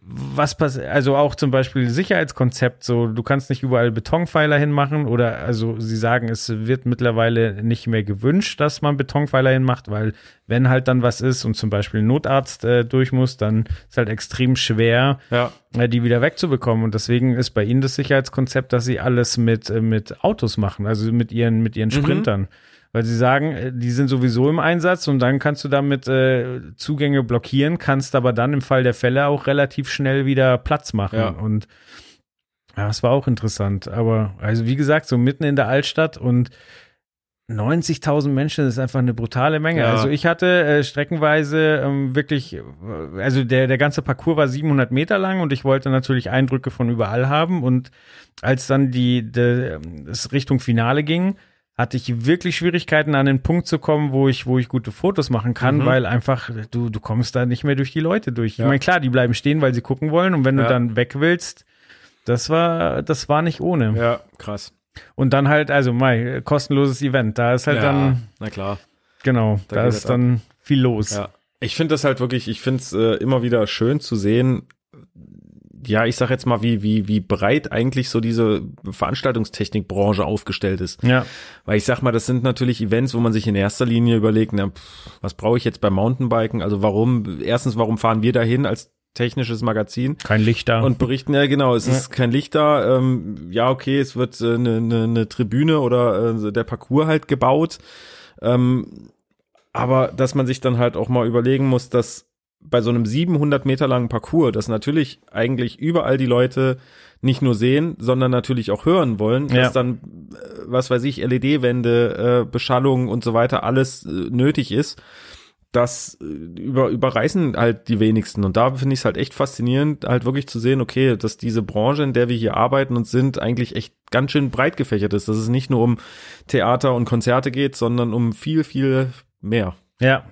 S1: was passiert? Also auch zum Beispiel Sicherheitskonzept, so du kannst nicht überall Betonpfeiler hinmachen oder also sie sagen, es wird mittlerweile nicht mehr gewünscht, dass man Betonpfeiler hinmacht, weil wenn halt dann was ist und zum Beispiel ein Notarzt äh, durch muss dann ist halt extrem schwer, ja. Äh, die wieder wegzubekommen. Und deswegen ist bei ihnen das Sicherheitskonzept, dass sie alles mit, äh, mit Autos machen, also mit ihren, mit ihren mhm. Sprintern. weil sie sagen, äh, die sind sowieso im Einsatz und dann kannst du damit äh, Zugänge blockieren, kannst aber dann im Fall der Fälle auch relativ schnell wieder Platz machen. Ja. Und ja, es war auch interessant. Aber also wie gesagt, so mitten in der Altstadt und 90.000 Menschen ist einfach eine brutale Menge. Ja. Also ich hatte äh, streckenweise ähm, wirklich, äh, also der, der ganze Parcours war 700 Meter lang und ich wollte natürlich Eindrücke von überall haben. Und als dann die, die das Richtung Finale ging, hatte ich wirklich Schwierigkeiten, an den Punkt zu kommen, wo ich, wo ich gute Fotos machen kann, mhm. weil einfach du, du kommst da nicht mehr durch die Leute durch. Ja. Ich meine, klar, die bleiben stehen, weil sie gucken wollen und wenn ja. du dann weg willst, das war, das war nicht ohne. Ja, krass. Und dann halt, also mal, kostenloses Event. Da ist halt ja, dann. Na klar. Genau, da, da ist dann ab. viel los. Ja.
S2: Ich finde das halt wirklich, ich finde es äh, immer wieder schön zu sehen, ja, ich sag jetzt mal, wie, wie, wie breit eigentlich so diese Veranstaltungstechnikbranche aufgestellt ist. Ja. Weil ich sag mal, das sind natürlich Events, wo man sich in erster Linie überlegt, na, pff, was brauche ich jetzt beim Mountainbiken? Also warum, erstens, warum fahren wir dahin als technisches Magazin. Kein Licht da. Und berichten, ja genau, es ja. ist kein Licht da. Ähm, ja, okay, es wird eine äh, ne, ne, ne Tribüne oder äh, der Parcours halt gebaut. Ähm, aber dass man sich dann halt auch mal überlegen muss, dass bei so einem 700 Meter langen Parcours, dass natürlich eigentlich überall die Leute nicht nur sehen, sondern natürlich auch hören wollen, dass dann, äh, was weiß ich, LED-Wände, äh, Beschallung und so weiter alles äh, nötig ist das äh, über, überreißen halt die wenigsten. Und da finde ich es halt echt faszinierend, halt wirklich zu sehen, okay, dass diese Branche, in der wir hier arbeiten und sind, eigentlich echt ganz schön breit gefächert ist. Dass es nicht nur um Theater und Konzerte geht, sondern um viel, viel mehr. Ja.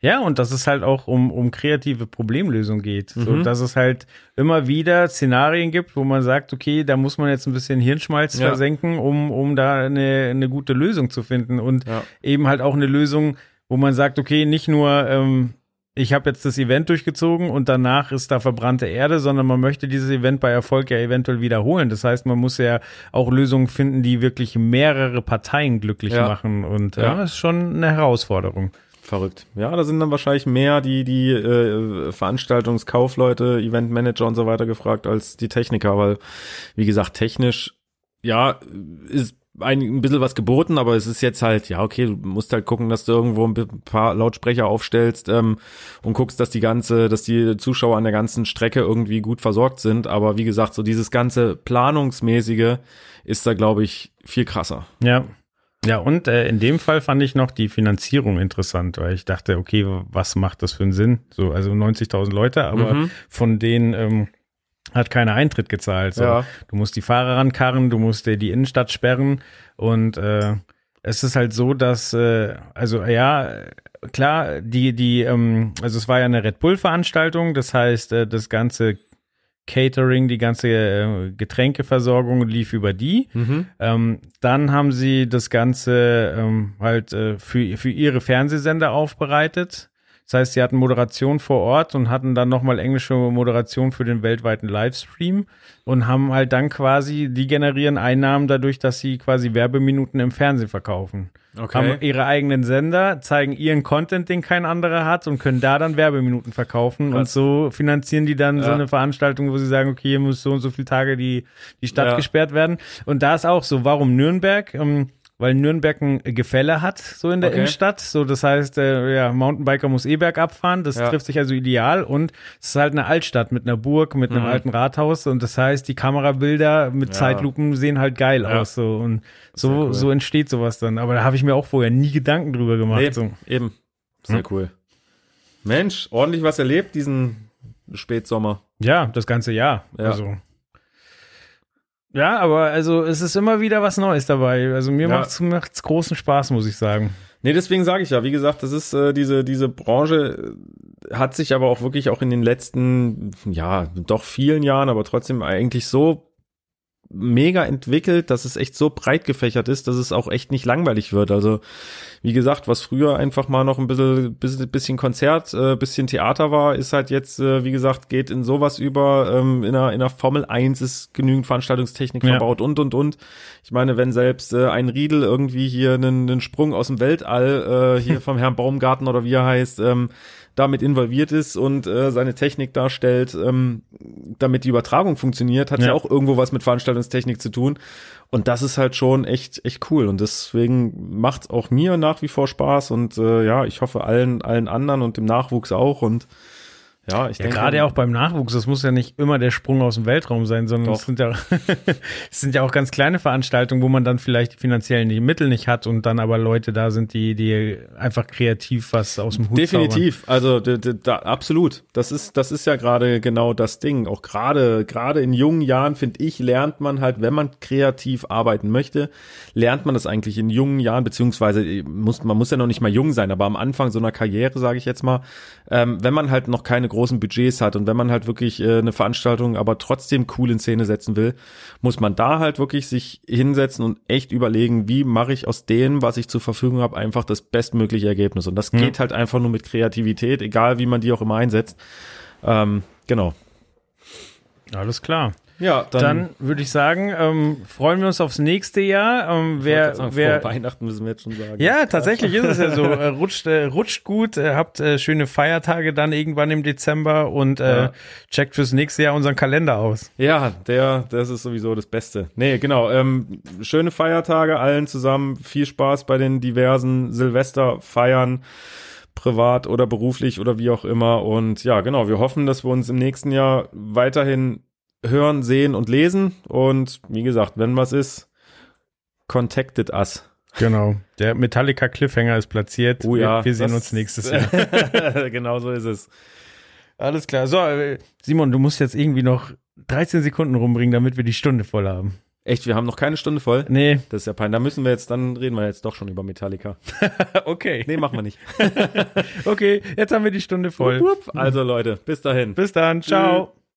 S2: Ja, und dass es halt auch um, um
S1: kreative Problemlösung geht. Mhm. So, dass es halt immer wieder Szenarien gibt, wo man sagt, okay, da muss man jetzt ein bisschen Hirnschmalz ja. versenken, um, um da eine, eine gute Lösung zu finden. Und ja. eben halt auch eine Lösung, wo man sagt, okay, nicht nur ähm, ich habe jetzt das Event durchgezogen und danach ist da verbrannte Erde, sondern man möchte dieses Event bei Erfolg ja eventuell wiederholen. Das heißt, man muss ja auch Lösungen finden, die wirklich mehrere Parteien glücklich ja. machen.
S2: Und ja, das ist schon eine Herausforderung. Verrückt. Ja, da sind dann wahrscheinlich mehr die, die äh, Veranstaltungskaufleute, Eventmanager und so weiter gefragt als die Techniker, weil, wie gesagt, technisch, ja, ist ein, ein bisschen was geboten, aber es ist jetzt halt, ja, okay, du musst halt gucken, dass du irgendwo ein paar Lautsprecher aufstellst ähm, und guckst, dass die ganze, dass die Zuschauer an der ganzen Strecke irgendwie gut versorgt sind. Aber wie gesagt, so dieses ganze Planungsmäßige ist da, glaube ich, viel krasser. Ja. Ja, und äh,
S1: in dem Fall fand ich noch die Finanzierung interessant, weil ich dachte, okay, was macht das für einen Sinn? So, also 90.000 Leute, aber mhm. von denen, ähm, hat keiner Eintritt gezahlt. So. Ja. Du musst die Fahrer rankarren, du musst dir die Innenstadt sperren und äh, es ist halt so, dass, äh, also ja, klar, die, die, ähm, also es war ja eine Red Bull-Veranstaltung, das heißt, äh, das ganze Catering, die ganze äh, Getränkeversorgung lief über die. Mhm. Ähm, dann haben sie das Ganze ähm, halt äh, für, für ihre Fernsehsender aufbereitet. Das heißt, sie hatten Moderation vor Ort und hatten dann nochmal englische Moderation für den weltweiten Livestream und haben halt dann quasi, die generieren Einnahmen dadurch, dass sie quasi Werbeminuten im Fernsehen verkaufen. Okay. Haben ihre eigenen Sender, zeigen ihren Content, den kein anderer hat und können da dann Werbeminuten verkaufen. Krass. Und so finanzieren die dann ja. so eine Veranstaltung, wo sie sagen, okay, hier muss so und so viele Tage die, die Stadt ja. gesperrt werden. Und da ist auch so, warum Nürnberg? Um, ähm, weil Nürnberg ein Gefälle hat, so in der okay. Innenstadt. So, das heißt, äh, ja, Mountainbiker muss eh bergab fahren. Das ja. trifft sich also ideal. Und es ist halt eine Altstadt mit einer Burg, mit einem mhm. alten Rathaus. Und das heißt, die Kamerabilder mit ja. Zeitlupen sehen halt geil ja. aus. So. Und so, cool. so entsteht sowas dann. Aber da habe ich mir auch vorher nie Gedanken drüber gemacht. Nee, so.
S2: Eben. Sehr hm. cool. Mensch, ordentlich was erlebt diesen Spätsommer. Ja, das ganze Jahr. Also. Ja, aber also es ist immer wieder was Neues dabei. Also mir ja. macht's,
S1: macht's großen Spaß,
S2: muss ich sagen. Nee, deswegen sage ich ja, wie gesagt, das ist äh, diese diese Branche äh, hat sich aber auch wirklich auch in den letzten ja, doch vielen Jahren, aber trotzdem eigentlich so mega entwickelt, dass es echt so breit gefächert ist, dass es auch echt nicht langweilig wird. Also wie gesagt, was früher einfach mal noch ein bisschen, bisschen Konzert, äh, bisschen Theater war, ist halt jetzt, äh, wie gesagt, geht in sowas über. Ähm, in, einer, in einer Formel 1 ist genügend Veranstaltungstechnik ja. verbaut und, und, und. Ich meine, wenn selbst äh, ein Riedel irgendwie hier einen, einen Sprung aus dem Weltall äh, hier vom Herrn Baumgarten oder wie er heißt, ähm, damit involviert ist und äh, seine Technik darstellt, ähm, damit die Übertragung funktioniert, hat ja. ja auch irgendwo was mit Veranstaltungstechnik zu tun. Und das ist halt schon echt, echt cool. Und deswegen macht's auch mir nach wie vor Spaß und äh, ja, ich hoffe allen, allen anderen und dem Nachwuchs auch. Und ja, ich ja, denke. Gerade auch
S1: beim Nachwuchs, das muss ja nicht immer der Sprung aus dem Weltraum sein, sondern es sind, ja, es sind ja auch ganz kleine Veranstaltungen, wo man dann vielleicht die finanziellen Mittel nicht hat und dann aber Leute da sind, die, die einfach kreativ was aus dem Hut Definitiv,
S2: zaubern. also da, absolut. Das ist, das ist ja gerade genau das Ding. Auch gerade, gerade in jungen Jahren, finde ich, lernt man halt, wenn man kreativ arbeiten möchte, lernt man das eigentlich in jungen Jahren, beziehungsweise äh, muss, man muss ja noch nicht mal jung sein, aber am Anfang so einer Karriere, sage ich jetzt mal, ähm, wenn man halt noch keine großen Budgets hat. Und wenn man halt wirklich äh, eine Veranstaltung aber trotzdem cool in Szene setzen will, muss man da halt wirklich sich hinsetzen und echt überlegen, wie mache ich aus dem, was ich zur Verfügung habe, einfach das bestmögliche Ergebnis. Und das mhm. geht halt einfach nur mit Kreativität, egal wie man die auch immer einsetzt. Ähm, genau. Alles klar. Ja, dann, dann
S1: würde ich sagen, ähm, freuen wir uns aufs nächste Jahr. Ähm, wer, sagen, wer Weihnachten
S2: müssen wir jetzt schon sagen. Ja, tatsächlich ist es ja so. Äh,
S1: rutscht, äh, rutscht gut, äh, habt äh, schöne Feiertage dann irgendwann
S2: im Dezember und äh, ja. checkt fürs nächste Jahr unseren Kalender aus. Ja, der, das ist sowieso das Beste. Nee, genau. Ähm, schöne Feiertage allen zusammen. Viel Spaß bei den diversen Silvesterfeiern privat oder beruflich oder wie auch immer. Und ja, genau, wir hoffen, dass wir uns im nächsten Jahr weiterhin hören, sehen und lesen. Und wie gesagt, wenn was ist, contacted us. Genau. Der Metallica Cliffhanger ist platziert. Oh ja, wir, wir sehen uns nächstes Jahr. genau so ist es. Alles klar. So, äh,
S1: Simon, du musst jetzt irgendwie noch 13 Sekunden rumbringen, damit wir die Stunde
S2: voll haben. Echt, wir haben noch keine Stunde voll? Nee. Das ist ja peinlich. Da müssen wir jetzt, dann reden wir jetzt doch schon über Metallica. okay. Nee, machen wir nicht. okay,
S1: jetzt haben wir die Stunde voll. Also
S2: Leute, bis dahin. Bis dann. Ciao.
S1: Tschüss.